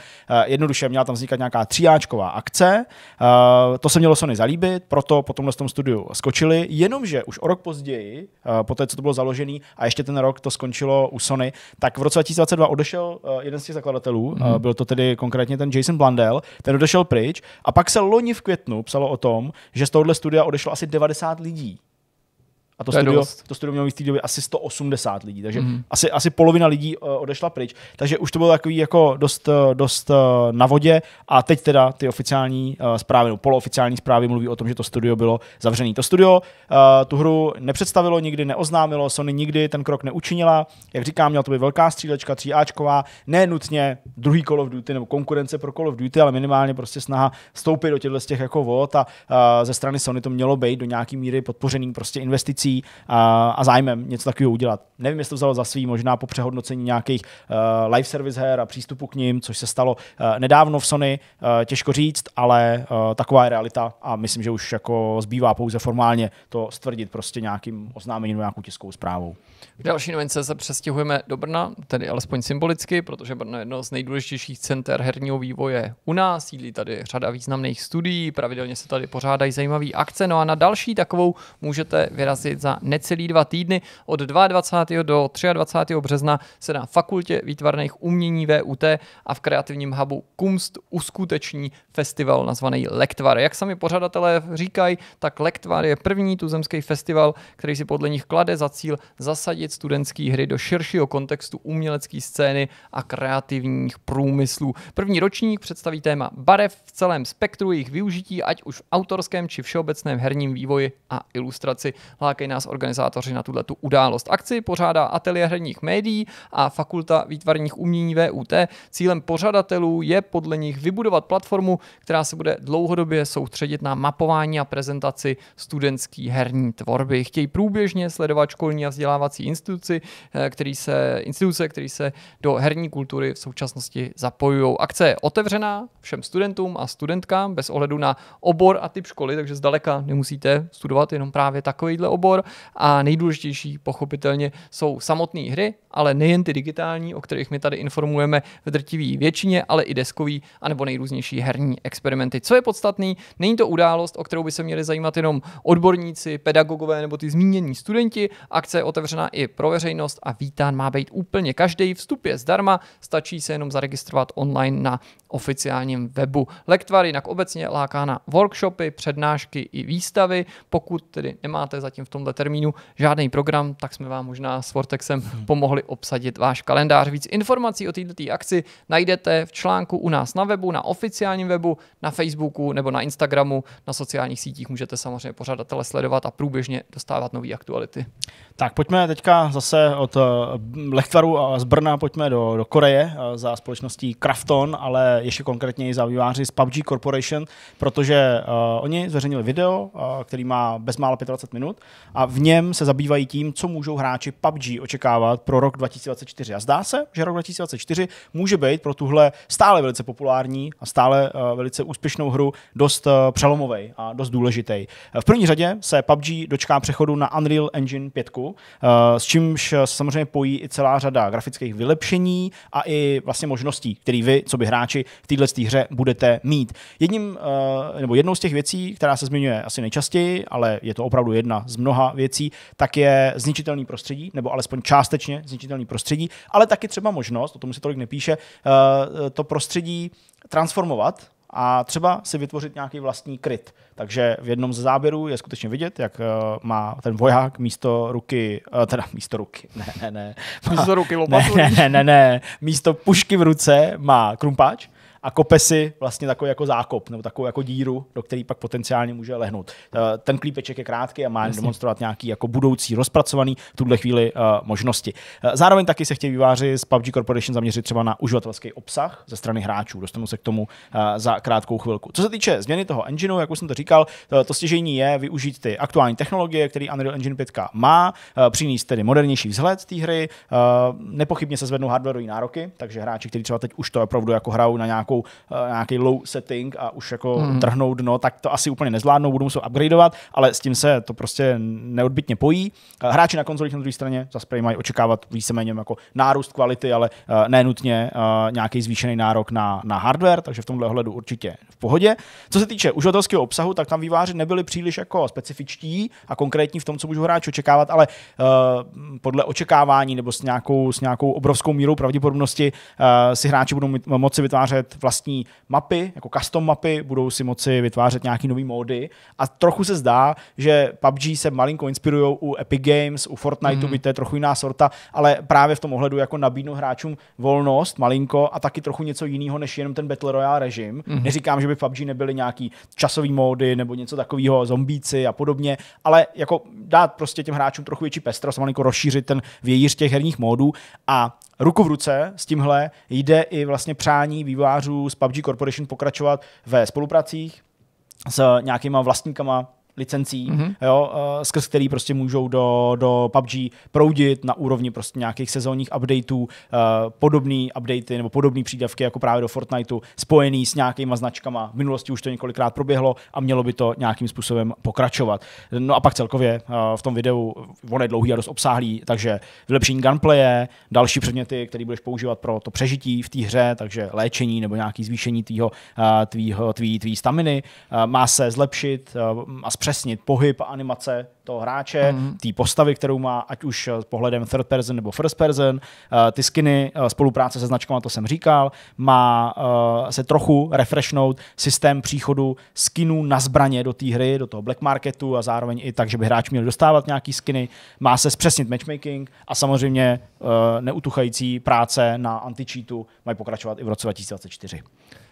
Jednoduše měla tam vznikat nějaká tříáčková akce. To se mělo Sony zalíbit, proto po tomhle tom studiu skočili, jenomže už o rok později, po té, co to bylo založené a ještě ten rok to skončilo u Sony, tak v roce 2022 odešel jeden z těch zakladatelů, mm-hmm. byl to tedy konkrétně ten Jason Blundell, ten odešel pryč a pak se loni v květnu psalo o tom, že z tohohle studia odešlo asi 90 lidí. A to, to, studio, to studio mělo v té době asi 180 lidí, takže mm. asi, asi polovina lidí uh, odešla pryč. Takže už to bylo takový jako dost, eh, dost uh, na vodě a teď teda ty oficiální uh, zprávy, no polooficiální zprávy mluví o tom, že to studio bylo zavřené. To studio uh, tu hru nepředstavilo, nikdy neoznámilo, Sony nikdy ten krok neučinila. Jak říkám, měla to být velká střílečka, 3Ačková, ne nutně druhý Call of Duty nebo konkurence pro Call of Duty, ale minimálně prostě snaha vstoupit do těchto z těch jako vod a uh, ze strany Sony to mělo být do nějaký míry podpořený prostě investicí ambicí a, a zájmem něco takového udělat. Nevím, jestli to vzalo za svý, možná po přehodnocení nějakých uh, live service her a přístupu k ním, což se stalo uh, nedávno v Sony, uh, těžko říct, ale uh, taková je realita a myslím, že už jako zbývá pouze formálně to stvrdit prostě nějakým oznámením, nějakou tiskovou zprávou. V další novince se přestěhujeme do Brna, tedy alespoň symbolicky, protože Brno je jedno z nejdůležitějších center herního vývoje u nás. Sídlí tady řada významných studií, pravidelně se tady pořádají zajímavé akce. No a na další takovou můžete vyrazit připravit za necelý dva týdny. Od 22. do 23. března se na Fakultě výtvarných umění VUT a v kreativním hubu Kumst uskuteční festival nazvaný Lektvar. Jak sami pořadatelé říkají, tak Lektvar je první tuzemský festival, který si podle nich klade za cíl zasadit studentské hry do širšího kontextu umělecké scény a kreativních průmyslů. První ročník představí téma barev v celém spektru jejich využití, ať už v autorském či všeobecném herním vývoji a ilustraci. Lákej nás organizátoři na tuto událost. Akci pořádá ateliér herních médií a fakulta výtvarních umění VUT. Cílem pořadatelů je podle nich vybudovat platformu, která se bude dlouhodobě soustředit na mapování a prezentaci studentské herní tvorby. Chtějí průběžně sledovat školní a vzdělávací instituci, eh, který se, instituce, které se do herní kultury v současnosti zapojují. Akce je otevřená všem studentům a studentkám bez ohledu na obor a typ školy, takže zdaleka nemusíte studovat jenom právě takovýhle obor prostor a nejdůležitější pochopitelně jsou samotné hry, ale nejen ty digitální, o kterých my tady informujeme v drtivý většině, ale i deskový anebo nejrůznější herní experimenty. Co je podstatný, není to událost, o kterou by se měli zajímat jenom odborníci, pedagogové nebo ty zmínění studenti. Akce je otevřená i pro veřejnost a vítán má být úplně každý. Vstup je zdarma, stačí se jenom zaregistrovat online na oficiálním webu. Lektvar jinak obecně láká na workshopy, přednášky i výstavy. Pokud tedy nemáte zatím v tom tomhle termínu žádný program, tak jsme vám možná s Vortexem mhm. pomohli obsadit váš kalendář. Víc informací o této akci najdete v článku u nás na webu, na oficiálním webu, na Facebooku nebo na Instagramu, na sociálních sítích můžete samozřejmě pořadatele sledovat a průběžně dostávat nové aktuality. Tak pojďme teďka zase od eh, Lechtvaru z Brna, pojďme do, do Koreje eh, za společností Krafton, ale ještě konkrétně za výváři z PUBG Corporation, protože uh, oni zveřejnili video, uh, který má bezmála 25 minut a v něm se zabývají tím, co můžou hráči PUBG očekávat pro rok 2024. A zdá se, že rok 2024 může být pro tuhle stále velice populární a stále eh, velice úspěšnou hru dost eh, přelomový a dost důležitý. Eh, v první řadě se PUBG dočká přechodu na Unreal Engine 5, s čímž samozřejmě pojí i celá řada grafických vylepšení a i vlastně možností, které vy, co by hráči v této hře budete mít. Jedním, nebo jednou z těch věcí, která se zmiňuje asi nejčastěji, ale je to opravdu jedna z mnoha mnoha věcí, tak je zničitelný prostředí, nebo alespoň částečně zničitelný prostředí, ale taky třeba možnost, o tom se tolik nepíše, eh, eh, to prostředí transformovat a třeba si vytvořit nějaký vlastní kryt. Takže v jednom z záběrů je skutečně vidět, jak eh, má ten voják místo ruky, teda místo ruky, ne, ne, ne. Místo ruky lopatu. Ne, ne, ne, ne, ne, místo pušky v ruce má krumpáč a kope si vlastně takový jako zákop nebo takovou jako díru, do který pak potenciálně může lehnout. Ten klípeček je krátký a má Jasně. demonstrovat nějaký jako budoucí rozpracovaný v tuhle chvíli eh, možnosti. Eh, zároveň taky se chtějí výváři z PUBG Corporation zaměřit třeba na uživatelský obsah ze strany hráčů. Dostanu se k tomu eh, za krátkou chvilku. Co se týče změny toho engineu, jak už jsem to říkal, to, stěžení je využít ty aktuální technologie, které Unreal Engine 5 má, přinést tedy modernější vzhled té hry, nepochybně se zvednou hardwareové nároky, takže hráči, kteří třeba teď už to opravdu jako hrajou na nějakou nějakou, eh, nějaký low setting a už jako hmm. trhnou dno, tak to asi úplně nezvládnou, budou muset upgradeovat, ale s tím se to prostě neodbitně pojí. Eh, hráči na konzolích na druhé straně zase mají očekávat víceméně jako nárůst kvality, ale eh, ne nutně nějaký zvýšený nárok na, na hardware, takže v tomhle ohledu určitě v pohodě. Co se týče uživatelského obsahu, tak tam výváři nebyli příliš jako specifičtí a konkrétní v tom, co můžou hráči očekávat, ale uh, podle očekávání nebo s nějakou, s nějakou obrovskou mírou pravděpodobnosti uh, si hráči budou mít, moci vytvářet vlastní mapy, jako custom mapy, budou si moci vytvářet nějaký nový módy a trochu se zdá, že PUBG se malinko inspirují u Epic Games, u Fortniteu, mm. by to je trochu jiná sorta, ale právě v tom ohledu jako nabídnou hráčům volnost malinko a taky trochu něco jiného, než jenom ten Battle Royale režim. Mm. Neříkám, že by PUBG nebyly nějaký časový módy nebo něco takového, zombíci a podobně, ale jako dát prostě těm hráčům trochu větší pestrost, malinko rozšířit ten vějíř těch herních módů a ruku v ruce s tímhle jde i vlastně přání vývojářů vývojářů z PUBG Corporation pokračovat ve spolupracích s nějakýma vlastníkama licencí, mm-hmm. jo, eh, skrz který prostě můžou do, do PUBG proudit na úrovni prostě nějakých sezónních updateů, eh, podobný updatey nebo podobné přídavky jako právě do Fortniteu, spojený s nějakýma značkama. V minulosti už to několikrát proběhlo a mělo by to nějakým způsobem pokračovat. No a pak celkově eh, v tom videu, on je dlouhý a dost obsáhlý, takže vylepšení gunplaye, další předměty, které budeš používat pro to přežití v té hře, takže léčení nebo nějaký zvýšení tvýho, tvýho, tvý, tvý staminy, má se zlepšit a zpřed zpřesnit pohyb a animace toho hráče, mm. té postavy, kterou má, ať už eh, s pohledem third person nebo first person. Eh, ty skiny, eh, spolupráce se značkama, to jsem říkal, má se trochu refreshnout systém příchodu skinů na zbraně do té hry, do toho black marketu a zároveň i tak, že by hráč měl dostávat nějaký skiny. Má se zpřesnit matchmaking a samozřejmě neutuchající práce na anti-cheatu mají pokračovat i v roce 2024.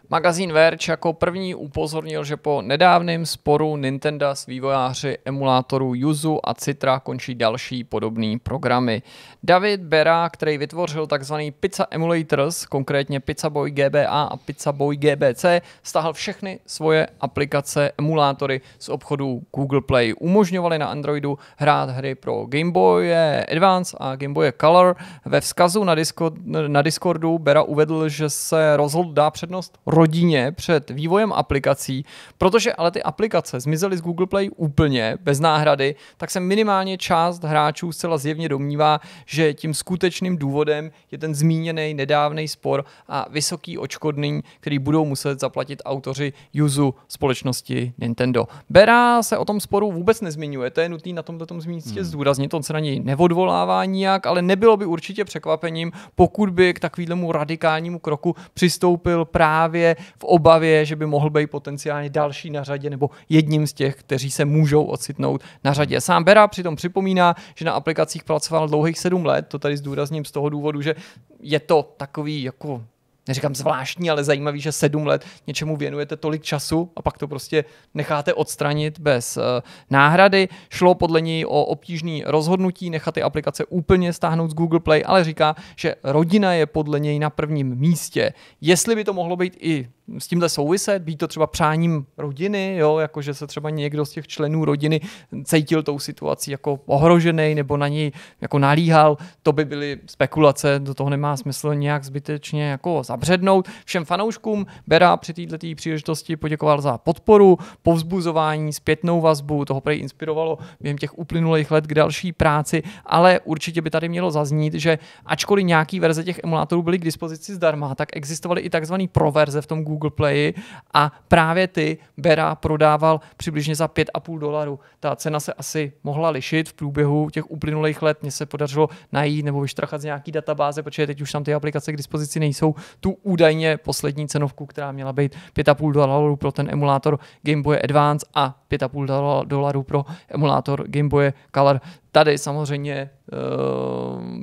Magazín Verge jako první upozornil, že po nedávném sporu Nintendo s vývojáři emulátorů Yuzu a Citra končí další podobné programy. David Bera, který vytvořil tzv. Pizza Emulators, konkrétně Pizza Boy GBA a Pizza Boy GBC, stáhl všechny svoje aplikace emulátory z obchodu Google Play. Umožňovaly na Androidu hrát hry pro Game Boy Advance a Game Boy Color. Ve vzkazu na, Discord, na Discordu Bera uvedl, že se rozhodl dá přednost rodině před vývojem aplikací, protože ale ty aplikace zmizely z Google Play úplně bez náhrady, tak se minimálně část hráčů zcela zjevně domnívá, že tím skutečným důvodem je ten zmíněný nedávný spor a vysoký očkodný, který budou muset zaplatit autoři juzu společnosti Nintendo. Bera se o tom sporu vůbec nezmiňuje, to je nutný na tomto tom zmíněstě hmm. zdůraznit, on se na něj neodvolává nijak, ale nebylo by určitě překvapením, pokud by k takovému radikálnímu kroku přistoupil právě právě v obavě, že by mohl být potenciálně další na řadě nebo jedním z těch, kteří se můžou ocitnout na řadě. Sám Bera přitom připomíná, že na aplikacích pracoval dlouhých sedm let, to tady zdůrazním z toho důvodu, že je to takový jako neříkám zvláštní, ale zajímavý, že sedm let něčemu věnujete tolik času a pak to prostě necháte odstranit bez eh, náhrady. Šlo podle něj o obtížný rozhodnutí nechat ty aplikace úplně stáhnout z Google Play, ale říká, že rodina je podle něj na prvním místě. Jestli by to mohlo být i s tímhle souviset, být to třeba přáním rodiny, jo, jako že se třeba někdo z těch členů rodiny cítil tou situací jako ohrožený nebo na něj jako nalíhal, to by byly spekulace, do toho nemá smysl nějak zbytečně jako zabřednout. Všem fanouškům Bera při této příležitosti poděkoval za podporu, povzbuzování, zpětnou vazbu, toho prej inspirovalo během těch uplynulých let k další práci, ale určitě by tady mělo zaznít, že ačkoliv nějaký verze těch emulátorů byly k dispozici zdarma, tak existovaly i takzvané proverze v tom Google Google Play a právě ty Bera prodával přibližně za 5,5 dolaru. Ta cena se asi mohla lišit v průběhu těch uplynulých let. Mně se podařilo najít nebo vyštrachat z nějaký databáze, protože teď už tam ty aplikace k dispozici nejsou, tu údajně poslední cenovku, která měla být 5,5 dolarů pro ten emulátor Game Boy Advance a 5,5 dolarů pro emulátor Game Boy Color. Tady samozřejmě eh,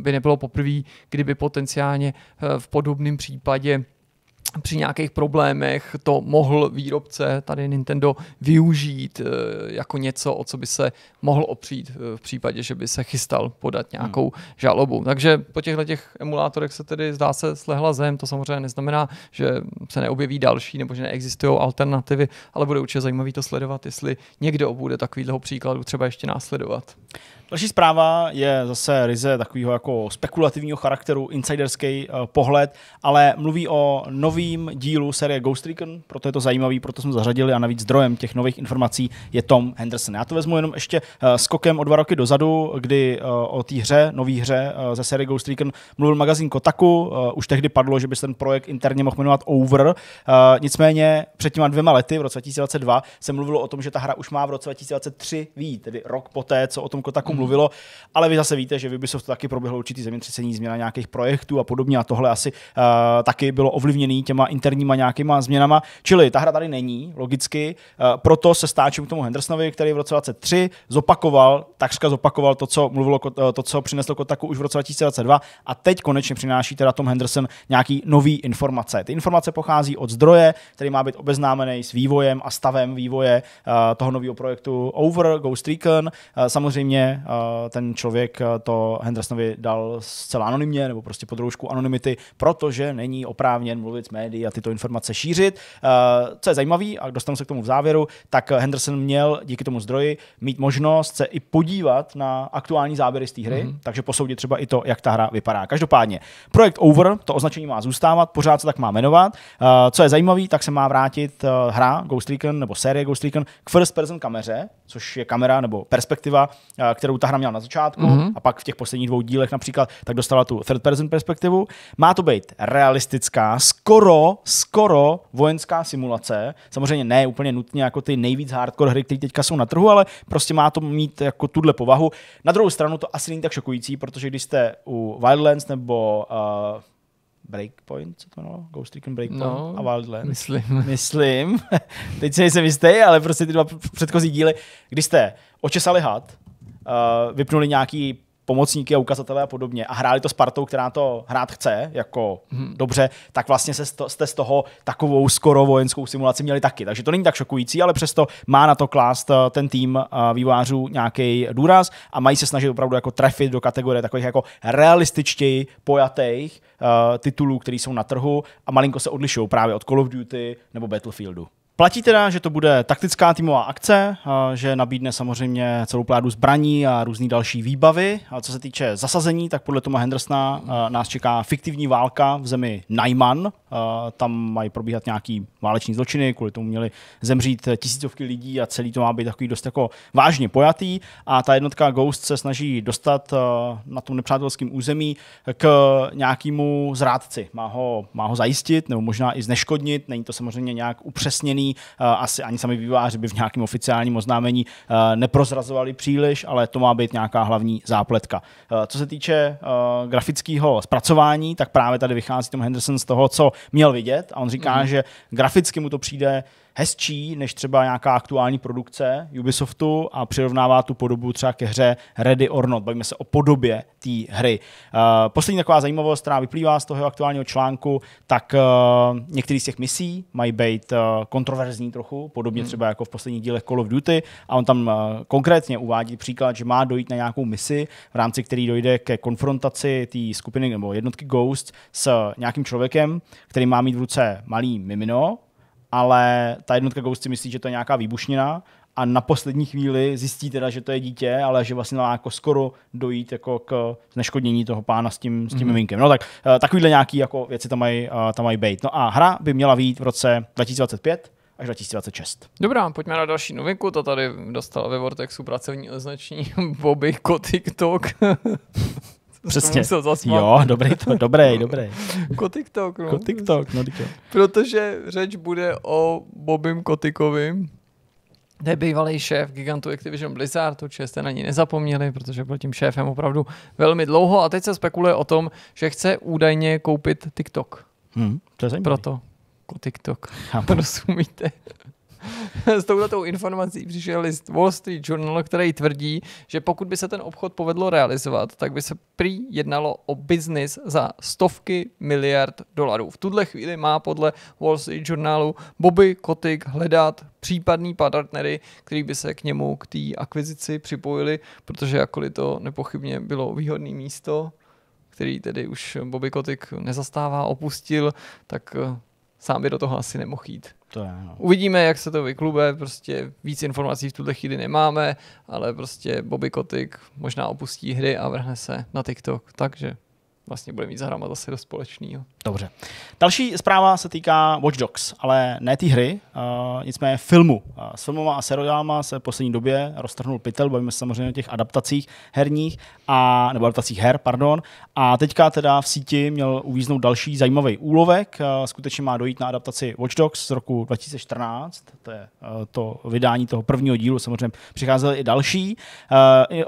by nebylo poprvé, kdyby potenciálně eh, v podobném případě při nějakých problémech to mohl výrobce tady Nintendo využít eh, jako něco, o co by se mohl opřít eh, v případě, že by se chystal podat hmm. nějakou hmm. žalobu. Takže po těchto těch emulátorech se tedy zdá se slehla zem. To samozřejmě neznamená, že se neobjeví další nebo že neexistují alternativy, ale bude určitě zajímavý to sledovat, jestli někdo bude takovýhle příkladu třeba ještě následovat. Další zpráva je zase ryze takového jako spekulativního charakteru, insiderský uh, pohled, ale mluví o novém dílu série Ghost Recon, proto je to zajímavý, proto jsme zařadili a navíc zdrojem těch nových informací je Tom Henderson. Já to vezmu jenom ještě uh, skokem o dva roky dozadu, kdy uh, o té hře, nové hře uh, ze série Ghost Recon mluvil magazín Kotaku, uh, už tehdy padlo, že by se ten projekt interně mohl jmenovat Over, uh, nicméně před těma dvěma lety, v roce 2022, se mluvilo o tom, že ta hra už má v roce 2023 vít, tedy rok poté, co o tom Kotaku mm mluvilo, ale vy zase víte, že by se to taky proběhlo určitý zemětřesení, změna nějakých projektů a podobně a tohle asi uh, taky bylo ovlivněné těma interníma nějakýma změnama. Čili ta hra tady není, logicky, uh, proto se stáčím k tomu Hendersonovi, který v roce 2003 zopakoval, takřka zopakoval to, co mluvilo, eh, to, co přineslo Kotaku už v roce 2022 a teď konečně přináší teda Tom Henderson nějaký nový informace. Ty informace pochází od zdroje, který má být obeznámený s vývojem a stavem vývoje uh, toho nového projektu Over, Ghost Recon. Uh, samozřejmě ten člověk eh, to Hendersonovi dal zcela anonymně nebo prostě pod roušku anonymity, protože není oprávněn mluvit s médií a tyto informace šířit. Eh, co je zajímavé, a dostanu se k tomu v závěru, tak Henderson měl díky tomu zdroji mít možnost se i podívat na aktuální záběry z té hry, mm-hmm. takže posoudit třeba i to, jak ta hra vypadá. Každopádně, projekt Over, to označení má zůstávat, pořád se tak má jmenovat. Eh, co je zajímavé, tak se má vrátit hra Ghost Recon nebo série Ghost Recon k first person kameře, což je kamera nebo perspektiva, eh, kterou ta hra měla na začátku mm-hmm. a pak v těch posledních dvou dílech například, tak dostala tu third person perspektivu. Má to být realistická, skoro, skoro vojenská simulace. Samozřejmě ne úplně nutně jako ty nejvíc hardcore hry, které teďka jsou na trhu, ale prostě má to mít jako tuhle povahu. Na druhou stranu to asi není tak šokující, protože když jste u Wildlands nebo uh, Breakpoint, co to bylo? Ghost Recon Breakpoint no, a Wildlands. Myslím. myslím. Teď se nejsem jistý, ale prostě ty dva předchozí díly, když jste očesali had, uh, vypnuli nějaký pomocníky a ukazatele a podobně a hráli to s partou, která to hrát chce, jako hmm. dobře, tak vlastně se sto, jste z toho takovou skoro vojenskou simulaci měli taky. Takže to není tak šokující, ale přesto má na to klást eh, ten tým eh, vývojářů nějaký důraz a mají se snažit opravdu jako trefit do kategorie takových jako realističtěji pojatých uh, titulů, které jsou na trhu a malinko se odlišují právě od Call of Duty nebo Battlefieldu. Platí teda, že to bude taktická týmová akce, že nabídne samozřejmě celou pládu zbraní a různé další výbavy. A co se týče zasazení, tak podle Toma Hendersona nás čeká fiktivní válka v zemi Najman. Tam mají probíhat nějaký váleční zločiny, kvůli tomu měli zemřít tisícovky lidí a celý to má být takový dost jako vážně pojatý. A ta jednotka Ghost se snaží dostat na tom nepřátelském území k nějakému zrádci. Má ho, má ho zajistit nebo možná i zneškodnit. Není to samozřejmě nějak upřesněný Eh, asi ani sami výváři by v nějakém oficiálním oznámení eh, neprozrazovali příliš, ale to má být nějaká hlavní zápletka. Eh, co se týče grafického zpracování, tak právě tady vychází Tom Henderson z toho, co měl vidět a on říká, mm-hmm. že graficky mu to přijde hezčí než třeba nějaká aktuální produkce Ubisoftu a přirovnává tu podobu třeba ke hře Ready or Not. Bavíme se o podobě té hry. Uh, poslední taková zajímavost, která vyplývá z toho aktuálního článku, tak uh, eh, některé z těch misí mají být uh, kontroverzní trochu, podobně hmm. třeba jako v posledních dílech Call of Duty a on tam uh, konkrétně uvádí příklad, že má dojít na nějakou misi, v rámci který dojde ke konfrontaci té skupiny nebo jednotky Ghost s nějakým člověkem, který má mít v ruce malý mimino, ale ta jednotka Ghost si myslí, že to je nějaká výbušnina a na poslední chvíli zjistí teda, že to je dítě, ale že vlastně má jako skoro dojít jako k zneškodnění toho pána s tím, s tím mm-hmm. minkem. No tak eh, takovýhle nějaký jako věci tam mají, eh, tam mají být. No a hra by měla být v roce 2025, až 2026. Dobrá, pojďme na další novinku. To tady dostal ve Vortexu pracovní označení Bobby Kotik Tok. Přesně. To musel jo, dobrý to, dobrý, dobrý. TikTok, no. TikTok, no díky. Protože řeč bude o Bobim Kotikovi, to je bývalý šéf gigantu Activision Blizzard, určitě jste na ní nezapomněli, protože byl tím šéfem opravdu velmi dlouho a teď se spekuluje o tom, že chce údajně koupit TikTok. Hmm, to je zajímavé. Proto TikTok. Rozumíte? s touto informací přišel list Wall Street Journal, který tvrdí, že pokud by se ten obchod povedlo realizovat, tak by se prý jednalo o biznis za stovky miliard dolarů. V tuhle chvíli má podle Wall Street Journalu Bobby Kotick hledat případný partnery, který by se k němu, k té akvizici připojili, protože jakkoliv to nepochybně bylo výhodné místo, který tedy už Bobby Kotick nezastává, opustil, tak eh, sám by do toho asi nemohl jít. To je, no. Uvidíme, jak se to vyklube, prostě víc informací v tuhle chvíli nemáme, ale prostě Bobby Kotick možná opustí hry a vrhne se na TikTok, takže vlastně bude mít s hrama zase do společného. Dobře. Další zpráva se týká Watch Dogs, ale ne té hry, uh, nicméně filmu. Uh, s filmama a seriálama se v poslední době roztrhnul pytel, bavíme se samozřejmě o těch adaptacích herních, a, nebo adaptacích her, pardon. A teďka teda v síti měl uvíznout další zajímavý úlovek. Uh, skutečně má dojít na adaptaci Watch Dogs z roku 2014, to je uh, to vydání toho prvního dílu, samozřejmě přicházely i další.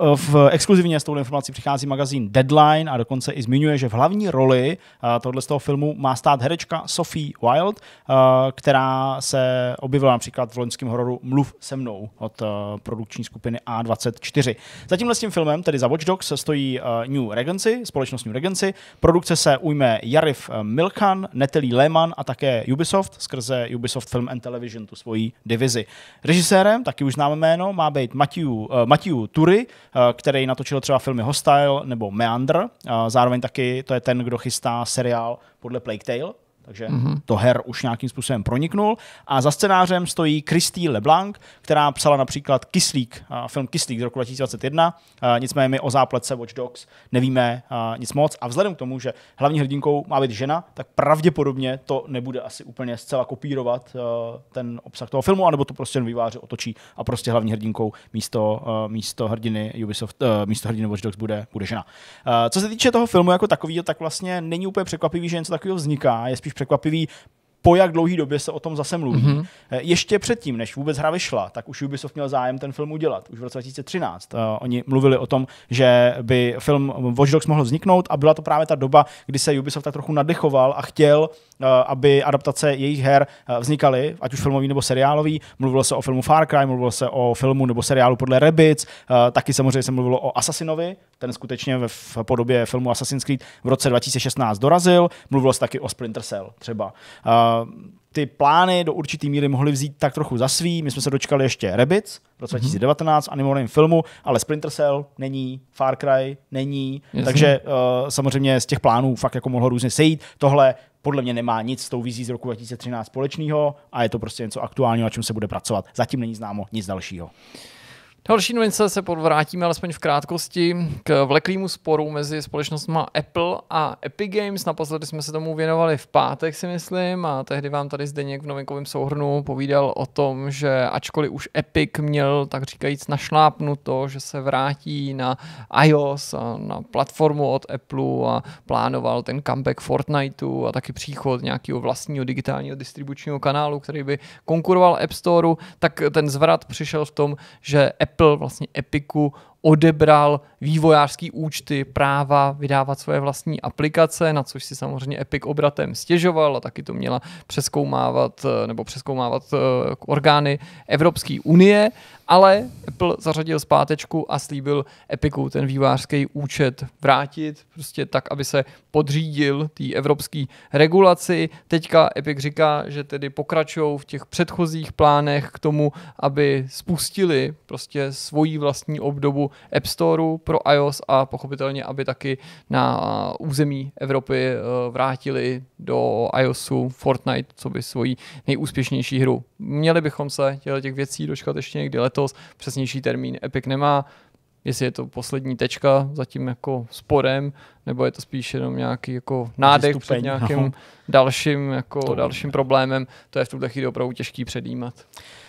Uh, v, exkluzivně s tou informací přichází magazín Deadline a dokonce i zmiňuje zmiňuje, že v hlavní roli eh, tohle z toho filmu má stát herečka Sophie Wild, eh, která se objevila například v loňském hororu Mluv se mnou od eh, produkční skupiny A24. Za tímhle s tím filmem, tedy za Watch Dogs, stojí New Regency, společnost New Regency. Produkce se ujme Jarif Milkan, Netelí Lehman a také Ubisoft skrze Ubisoft Film and Television, tu svoji divizi. Režisérem, taky už známe jméno, má být Matthew, Matthew Tury, který natočil třeba filmy Hostile nebo Meander, zároveň tak taky, to je ten, kdo chystá seriál podle Plague Tale, takže mm-hmm. to her už nějakým způsobem proniknul. A za scénářem stojí Christy LeBlanc, která psala například Kyslík, film Kyslík z roku 2021. Nicméně my o zápletce Watch Dogs nevíme nic moc. A vzhledem k tomu, že hlavní hrdinkou má být žena, tak pravděpodobně to nebude asi úplně zcela kopírovat ten obsah toho filmu, anebo to prostě výváře otočí a prostě hlavní hrdinkou místo, místo hrdiny Ubisoft, místo hrdiny Watch Dogs bude, bude žena. Co se týče toho filmu jako takového, tak vlastně není úplně překvapivý, že něco takového vzniká. Je spíš překvapivý, po jak dlouhý době se o tom zase mluví. Mm-hmm. Ještě předtím, než vůbec hra vyšla, tak už Ubisoft měl zájem ten film udělat. Už v roce 2013 uh, eh, oni mluvili o tom, že by film Watch Dogs mohl vzniknout a byla to právě ta doba, kdy se Ubisoft tak trochu nadechoval a chtěl, uh, aby adaptace jejich her vznikaly, ať už filmový nebo seriálový. Mluvilo se o filmu Far Cry, mluvilo se o filmu nebo seriálu podle Rebic, uh, taky samozřejmě se mluvilo o Assassinovi, ten skutečně v podobě filmu Assassin's Creed v roce 2016 dorazil, mluvilo se taky o Splinter Cell třeba. Uh, ty plány do určité míry mohly vzít tak trochu za svý. My jsme se dočkali ještě Rebic v roce 2019 mm-hmm. animovaném filmu, ale Splinter Cell není, Far Cry není, Jasný. takže uh, samozřejmě z těch plánů fakt jako mohlo různě sejít. Tohle podle mě nemá nic s tou vizí z roku 2013 společného a je to prostě něco aktuálního, na čem se bude pracovat. Zatím není známo nic dalšího. Další novince se podvrátíme alespoň v krátkosti k vleklýmu sporu mezi společnostmi Apple a Epic Games. Naposledy jsme se tomu věnovali v pátek, si myslím, a tehdy vám tady Zdeněk v novinkovém souhrnu povídal o tom, že ačkoliv už Epic měl, tak říkajíc, našlápnuto, že se vrátí na iOS a na platformu od Apple a plánoval ten comeback Fortniteu a taky příchod nějakého vlastního digitálního distribučního kanálu, který by konkuroval App Storeu, tak ten zvrat přišel v tom, že Apple Apple vlastně Epiku odebral vývojářský účty, práva vydávat svoje vlastní aplikace, na což si samozřejmě Epic obratem stěžoval a taky to měla přeskoumávat eh, nebo přeskoumávat eh, orgány Evropské unie, ale Apple zařadil zpátečku a slíbil Epicu ten vývojářský účet vrátit, prostě tak, aby se podřídil té evropské regulaci. Teďka Epic říká, že tedy pokračují v těch předchozích plánech k tomu, aby spustili prostě svoji vlastní obdobu App Storeu pro iOS a pochopitelně, aby taky na území Evropy e, vrátili do iOSu Fortnite, co by svoji nejúspěšnější hru. Měli bychom se těch věcí dočkat ještě někdy letos, přesnější termín Epic nemá, jestli je to poslední tečka zatím jako sporem, nebo je to spíš jenom nějaký jako nádech před no. nějakým dalším, jako dalším problémem, to je v tuhle chvíli opravdu těžký předjímat.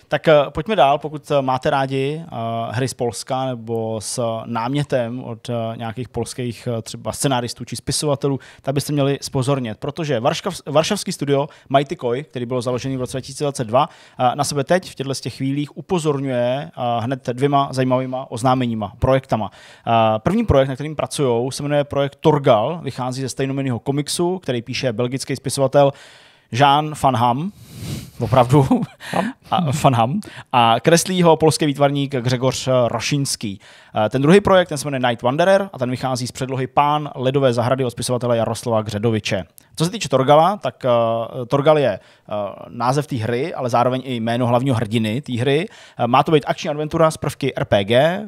Tak eh, pojďme dál, pokud eh, máte rádi eh, hry z Polska nebo s námětem od nějakých polských třeba scenáristů či spisovatelů, tak byste měli spozornit, protože Varšavský studio Mighty Koi, který bylo založený v roce 2022, na sebe teď v těchto těch chvílích upozorňuje hned dvěma zajímavýma oznámeníma, projektama. První projekt, na kterým pracují, se jmenuje projekt Torgal, vychází ze stejnomenného komiksu, který píše belgický spisovatel Jean van Ham opravdu, Fanham, a kreslí ho polský výtvarník Gregor Rošinský. Eh, ten druhý projekt, ten se jmenuje Night Wanderer a ten vychází z předlohy Pán ledové zahrady od spisovatele Jaroslava Gředoviče. Co se týče Torgala, tak uh, Torgal je uh, název té hry, ale zároveň i jméno hlavního hrdiny té hry. Uh, má to být akční adventura z prvky RPG, uh,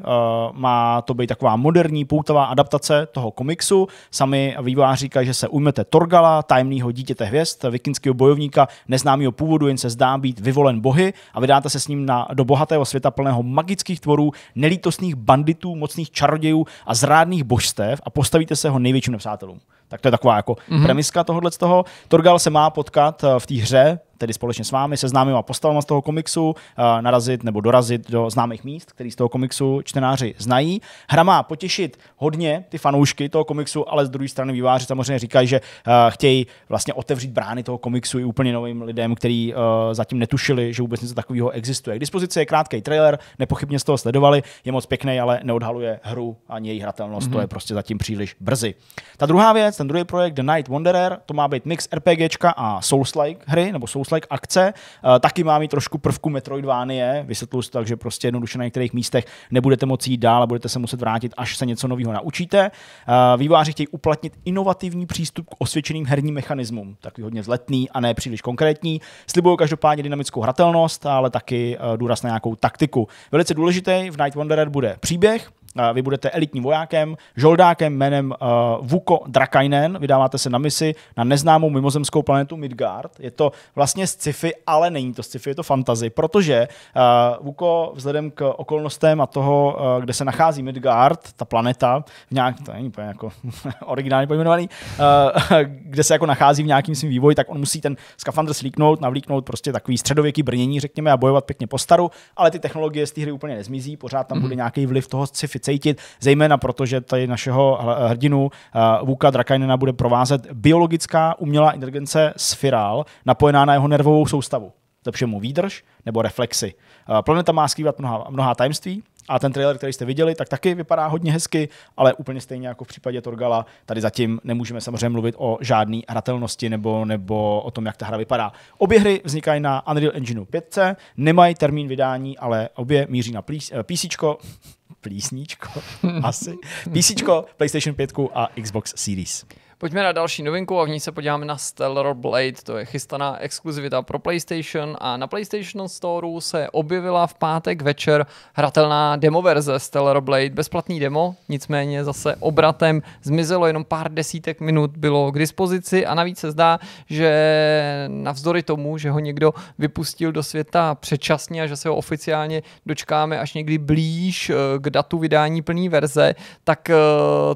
má to být taková moderní, poutavá adaptace toho komiksu. Sami vývojáři říkají, že se ujmete Torgala, tajemného dítěte hvězd, vikinského bojovníka neznámého původu, jen se zdá být vyvolen bohy a vydáte se s ním na, do bohatého světa plného magických tvorů, nelítostných banditů, mocných čarodějů a zrádných božstev a postavíte se ho největším nepřátelům. Tak to je taková jako mm-hmm. premiska tohohle z toho. Torgal se má potkat eh, v té hře tedy společně s vámi, se známýma postavama z toho komiksu, eh, narazit nebo dorazit do známých míst, který z toho komiksu čtenáři znají. Hra má potěšit hodně ty fanoušky toho komiksu, ale z druhé strany výváři samozřejmě říkají, že eh, chtějí vlastně otevřít brány toho komiksu i úplně novým lidem, kteří eh, zatím netušili, že vůbec něco takového existuje. K dispozici je krátký trailer, nepochybně z toho sledovali, je moc pěkný, ale neodhaluje hru ani její hratelnost, mm-hmm. to mhm. je prostě zatím příliš brzy. Ta druhá věc, ten druhý projekt The Night Wanderer, to má být mix RPGčka a Souls-like hry, nebo souls Souslek akce. Eh, taky má mít trošku prvku Metroidvánie, vysvětlu to tak, že prostě jednoduše na některých místech nebudete moci jít dál a budete se muset vrátit, až se něco nového naučíte. Eh, Výváři chtějí uplatnit inovativní přístup k osvědčeným herním mechanismům, takový hodně vzletný a ne příliš konkrétní. Slibují každopádně dynamickou hratelnost, ale taky eh, důraz na nějakou taktiku. Velice důležité v Night Wanderer bude příběh, vy budete elitním vojákem, žoldákem jménem uh, Vuko Drakainen, vydáváte se na misi na neznámou mimozemskou planetu Midgard. Je to vlastně sci-fi, ale není to sci-fi, je to fantazy, protože uh, Vuko vzhledem k okolnostem a toho, uh, kde se nachází Midgard, ta planeta, v nějak, to není úplně jako originálně pojmenovaný, uh, kde se jako nachází v nějakým svým vývoji, tak on musí ten skafandr slíknout, navlíknout prostě takový středověký brnění, řekněme, a bojovat pěkně po staru, ale ty technologie z té hry úplně nezmizí, pořád tam mm-hmm. bude mhm. nějaký vliv toho sci-fi cítit, zejména protože tady našeho hrdinu eh, Vuka Drakajnena bude provázet biologická umělá inteligence Sfiral, napojená na jeho nervovou soustavu. Zlepšuje mu výdrž nebo reflexy. Eh, planeta má skrývat mnoha, mnoha tajemství, a ten trailer, který jste viděli, tak taky vypadá hodně hezky, ale úplně stejně jako v případě Torgala, tady zatím nemůžeme samozřejmě mluvit o žádné hratelnosti nebo, nebo o tom, jak ta hra vypadá. Obě hry vznikají na Unreal Engine 5, nemají termín vydání, ale obě míří na PC. Eh, plísničko. Asi. PCčko, PlayStation 5 a Xbox Series. Pojďme na další novinku a v ní se podíváme na Stellar Blade, to je chystaná exkluzivita pro PlayStation a na PlayStation Store se objevila v pátek večer hratelná verze Stellar Blade, bezplatný demo, nicméně zase obratem zmizelo jenom pár desítek minut bylo k dispozici a navíc se zdá, že navzdory tomu, že ho někdo vypustil do světa předčasně a že se ho oficiálně dočkáme až někdy blíž eh, k datu vydání plné verze, tak eh,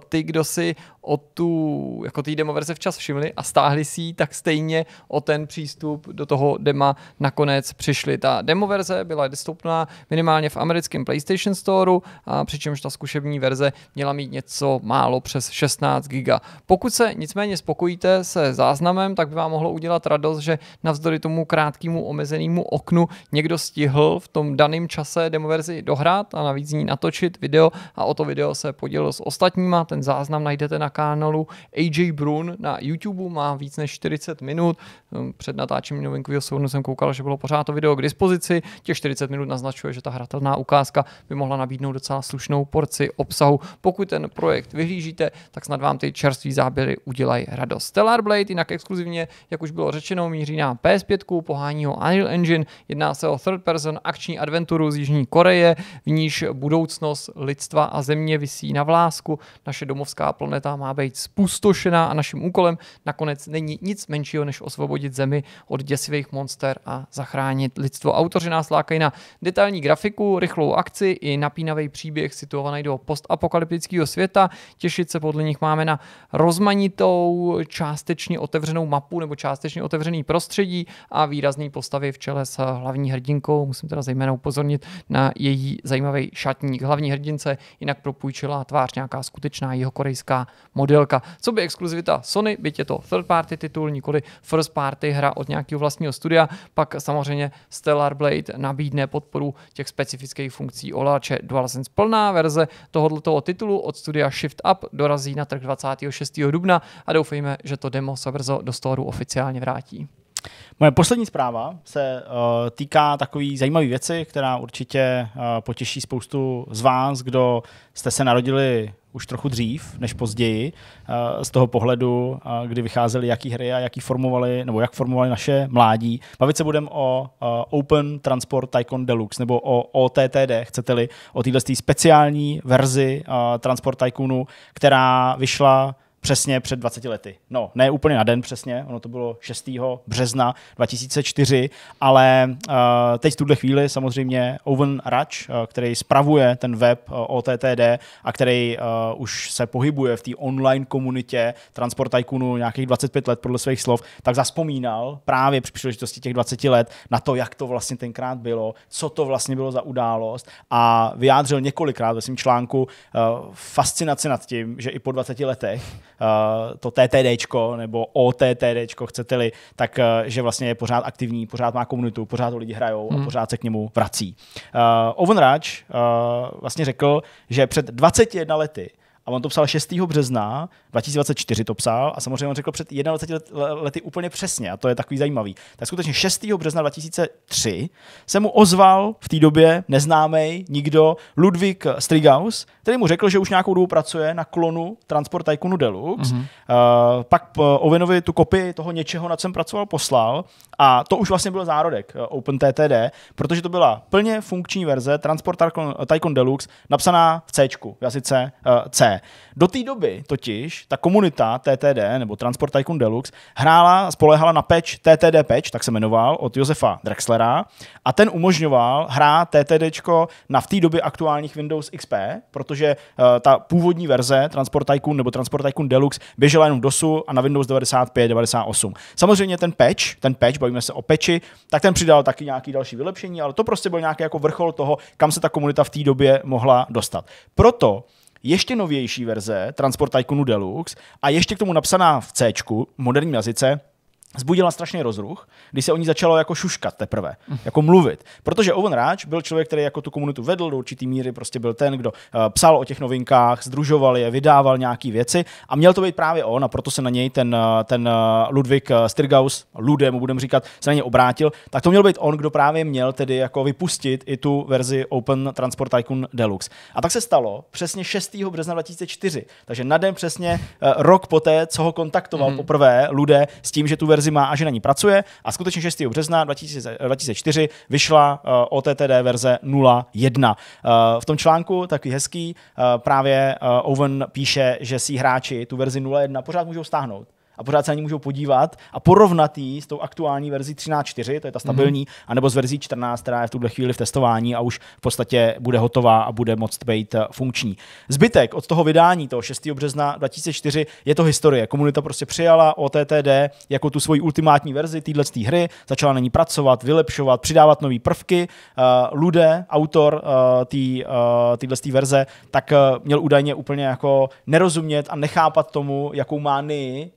ty, kdo si o tu jako tý demo verze včas všimli a stáhli si ji, tak stejně o ten přístup do toho dema nakonec přišli. Ta demo verze byla dostupná minimálně v americkém PlayStation Storeu, a přičemž ta zkušební verze měla mít něco málo přes 16 GB. Pokud se nicméně spokojíte se záznamem, tak by vám mohlo udělat radost, že navzdory tomu krátkému omezenému oknu někdo stihl v tom daném čase demo verzi dohrát a navíc z ní natočit video a o to video se podělil s ostatníma. Ten záznam najdete na kanálu AJ Brun na YouTube, má víc než 40 minut, Hm, před natáčením novinkového soudu jsem koukal, že bylo pořád to video k dispozici. Těch 40 minut naznačuje, že ta hratelná ukázka by mohla nabídnout docela slušnou porci obsahu. Pokud ten projekt vyhlížíte, tak snad vám ty čerství záběry udělají radost. Stellar Blade jinak exkluzivně, jak už bylo řečeno, míří na PS5, pohání ho Unreal Engine, jedná se o third person akční adventuru z Jižní Koreje, v níž budoucnost lidstva a země vysí na vlásku. Naše domovská planeta má být spustošená a naším úkolem nakonec není nic menšího než osvobodit osvobodit zemi od děsivých monster a zachránit lidstvo. Autoři nás lákají na detailní grafiku, rychlou akci i napínavý příběh situovaný do postapokalyptického světa. Těšit se podle nich máme na rozmanitou, částečně otevřenou mapu nebo částečně otevřený prostředí a výrazný postavy v čele s hlavní hrdinkou. Musím teda zejména upozornit na její zajímavý šatník. Hlavní hrdince jinak propůjčila tvář nějaká skutečná jeho korejská modelka. Co by exkluzivita Sony, byť je to third party titul, nikoli first party party hra od nějakého vlastního studia, pak samozřejmě Stellar Blade nabídne podporu těch specifických funkcí Olače DualSense. Plná verze tohoto titulu od studia Shift Up dorazí na trh 26. dubna a doufejme, že to demo se brzo do storu oficiálně vrátí. Moje poslední zpráva se uh, týká takové zajímavé věci, která určitě uh, potěší spoustu z vás, kdo jste se narodili už trochu dřív než později, uh, z toho pohledu, uh, kdy vycházely jaký hry a jaký formovali, nebo jak formovali naše mládí. Bavit se budeme o uh, Open Transport Tycoon Deluxe, nebo o OTTD, chcete-li, o této speciální verzi Transport Tycoonu, která vyšla přesně před 20 lety. No, ne úplně na den přesně, ono to bylo 6. března 2004, ale uh, teď v tuhle chvíli samozřejmě Owen Rač, uh, eh, který spravuje ten web uh, eh, OTTD a který uh, už se pohybuje v té online komunitě Transport Tycoonu nějakých 25 let podle svých slov, tak zaspomínal právě při příležitosti těch 20 let na to, jak to vlastně tenkrát bylo, co to vlastně bylo za událost a vyjádřil několikrát ve svém článku uh, fascinaci nad tím, že i po 20 letech Eh, to TTD nebo OTTD, chcete-li, tak eh, že vlastně je pořád aktivní, pořád má komunitu, pořád ho lidi hrajou a hmm. pořád se k němu vrací. Eh, Owen Raj vlastně řekl, že před 21 lety a on to psal 6. března 2024 to psal a samozřejmě on řekl před 21 lety úplně přesně a to je takový zajímavý. Tak skutečně 6. března 2003 se mu ozval v té době neznámý nikdo Ludvík Strigaus, který mu řekl, že už nějakou dobu pracuje na klonu Transport Tycoonu Deluxe. Mm-hmm. Uh, pak Owenovi tu kopii toho něčeho, na jsem pracoval, poslal a to už vlastně byl zárodek eh, OpenTTD, protože to byla plně funkční verze Transport Tycoon Deluxe napsaná v C, v jazyce eh, C do té doby totiž ta komunita TTD, nebo Transport Tycoon Deluxe, hrála, spolehala na patch TTD patch, tak se jmenoval, od Josefa Drexlera a ten umožňoval hrát TTDčko na v té době aktuálních Windows XP, protože uh, ta původní verze Transport Tycoon nebo Transport Tycoon Deluxe běžela jenom DOSu a na Windows 95, 98. Samozřejmě ten patch, ten patch, bavíme se o patchi, tak ten přidal taky nějaký další vylepšení, ale to prostě byl nějaký jako vrchol toho, kam se ta komunita v té době mohla dostat. Proto ještě novější verze Transport Tycoonu Deluxe a ještě k tomu napsaná v C, moderním jazyce, zbudila strašný rozruch, když se o ní začalo jako šuškat teprve, jako mluvit. Protože Owen Ráč byl člověk, který jako tu komunitu vedl do určitý míry, prostě byl ten, kdo eh, psal o těch novinkách, združoval je, vydával nějaké věci a měl to být právě on a proto se na něj ten, eh, ten eh, Ludvík Stirgaus, Lude mu budeme říkat, se na něj obrátil, tak to měl být on, kdo právě měl tedy jako vypustit i tu verzi Open Transport Tycoon Deluxe. A tak se stalo přesně 6. března 2004, takže na den přesně rok poté, co ho kontaktoval mm. poprvé Lude s tím, že tu verzi verzi má a že na ní pracuje. A skutečně 6. března 2004 eh, vyšla eh, OTTD verze 0.1. Eh, v tom článku, takový hezký, právě Owen píše, že si hráči tu verzi 0.1 pořád můžou stáhnout a pořád se na ní můžou podívat a porovnat ji s tou aktuální verzí 13.4, to je ta mhm. stabilní, mm-hmm. anebo s verzí 14, která je v tuhle chvíli v testování a už v podstatě bude hotová a bude moct být eh, funkční. Zbytek od toho vydání, toho 6. března 2004, je to historie. Komunita prostě přijala OTTD jako tu svoji ultimátní verzi téhle hry, začala na ní pracovat, vylepšovat, přidávat nové prvky. Uh, Lude, autor uh, tý, uh, verze, tak uh, měl údajně úplně jako nerozumět a nechápat tomu, jakou má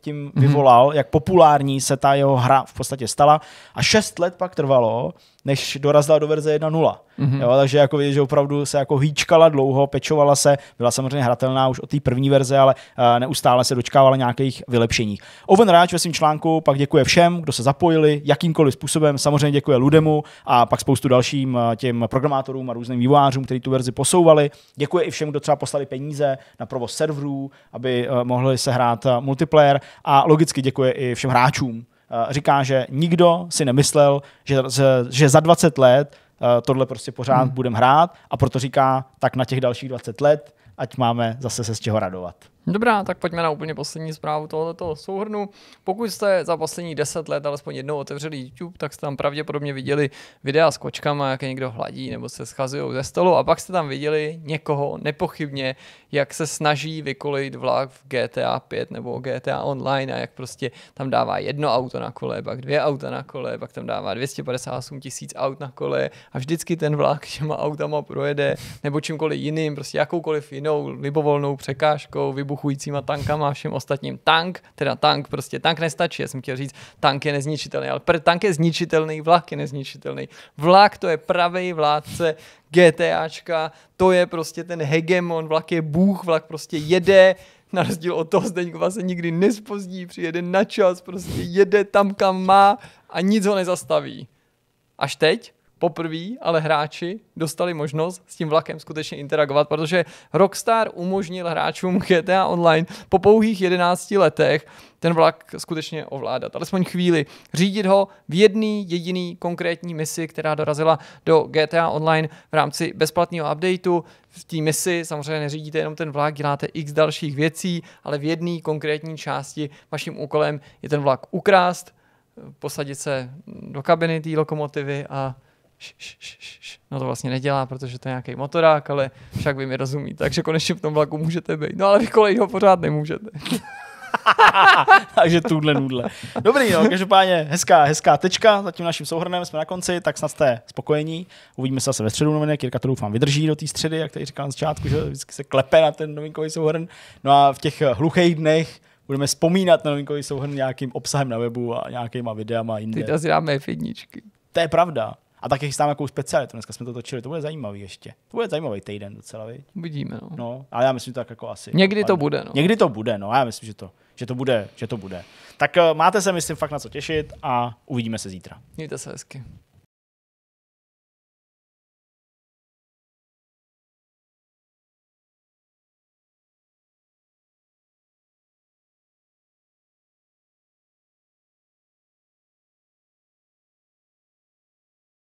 tím vyvolal, mm-hmm. jak populární se ta jeho hra v podstatě stala. A šest let pak trvalo, než dorazila do verze 1.0. Mm-hmm. Jo, takže jako vidět, že opravdu se jako hýčkala dlouho, pečovala se, byla samozřejmě hratelná už od té první verze, ale uh, neustále se dočkávala nějakých vylepšení. Oven Ráč ve svém článku pak děkuje všem, kdo se zapojili jakýmkoliv způsobem, samozřejmě děkuje Ludemu a pak spoustu dalším eh, těm programátorům a různým vývojářům, kteří tu verzi posouvali. Děkuje i všem, kdo třeba poslali peníze na provoz serverů, aby eh, mohli se hrát multiplayer a logicky děkuje i všem hráčům, Eh, říká, že nikdo si nemyslel, že, že za 20 let eh, tohle prostě pořád hmm. budeme hrát a proto říká, tak na těch dalších 20 let, ať máme zase se z čeho radovat. Dobrá, tak pojďme na úplně poslední zprávu tohoto souhrnu. Pokud jste za poslední 10 let alespoň jednou otevřeli YouTube, tak jste tam pravděpodobně viděli videa s kočkama, jak je někdo hladí nebo se schazují ze stolu a pak jste tam viděli někoho nepochybně, jak se snaží vykolejit vlak v GTA 5 nebo GTA Online a jak prostě tam dává jedno auto na kole, pak dvě auta na kole, pak tam dává 258 tisíc aut na kole a vždycky ten vlak těma autama projede nebo čímkoliv jiným, prostě jakoukoliv jinou libovolnou překážkou, vybu- vybuchujícíma tankama a všem ostatním. Tank, teda tank, prostě tank nestačí, já jsem chtěl říct, tank je nezničitelný, ale pr- tank je zničitelný, vlak je nezničitelný. Vlak to je pravý vládce GTAčka, to je prostě ten hegemon, vlak je bůh, vlak prostě jede, na rozdíl od toho Zdeňkova se nikdy nespozdí, přijede na čas, prostě jede tam, kam má a nic ho nezastaví. Až teď, poprvé, ale hráči dostali možnost s tím vlakem skutečně interagovat, protože Rockstar umožnil hráčům GTA Online po pouhých 11 letech ten vlak skutečně ovládat, alespoň chvíli, řídit ho v jedný jediný konkrétní misi, která dorazila do GTA Online v rámci bezplatného updateu. V té misi samozřejmě neřídíte jenom ten vlak, děláte x dalších věcí, ale v jedné konkrétní části vaším úkolem je ten vlak ukrást, posadit se do kabiny té lokomotivy a No to vlastně nedělá, protože to je nějaký motorák, ale však vy mi rozumí, takže konečně v tom vlaku můžete být. No ale vy kolej ho pořád nemůžete. Takže tuhle nudle. Dobrý, no, každopádně hezká, hezká tečka, za tím naším souhrnem jsme na konci, tak snad jste spokojení. Uvidíme se zase ve středu novinek, Jirka to doufám vydrží do té středy, jak tady říkal na začátku, že vždycky se klepe na ten novinkový souhrn. No a v těch hluchých dnech budeme vzpomínat na novinkový souhrn nějakým obsahem na webu a nějakýma videama jinde. Teď asi dáme fidničky. To je pravda. A taky chystám nějakou specialitu. Dneska jsme to točili, to bude zajímavý ještě. To bude zajímavý týden docela, viď? Uvidíme, no. no. ale já myslím, že tak jako asi. Někdy to bude, no. Někdy to bude, no. Já myslím, že to, že to bude, že to bude. Tak eh, máte se, myslím, fakt na co těšit a uvidíme se zítra. Mějte se hezky.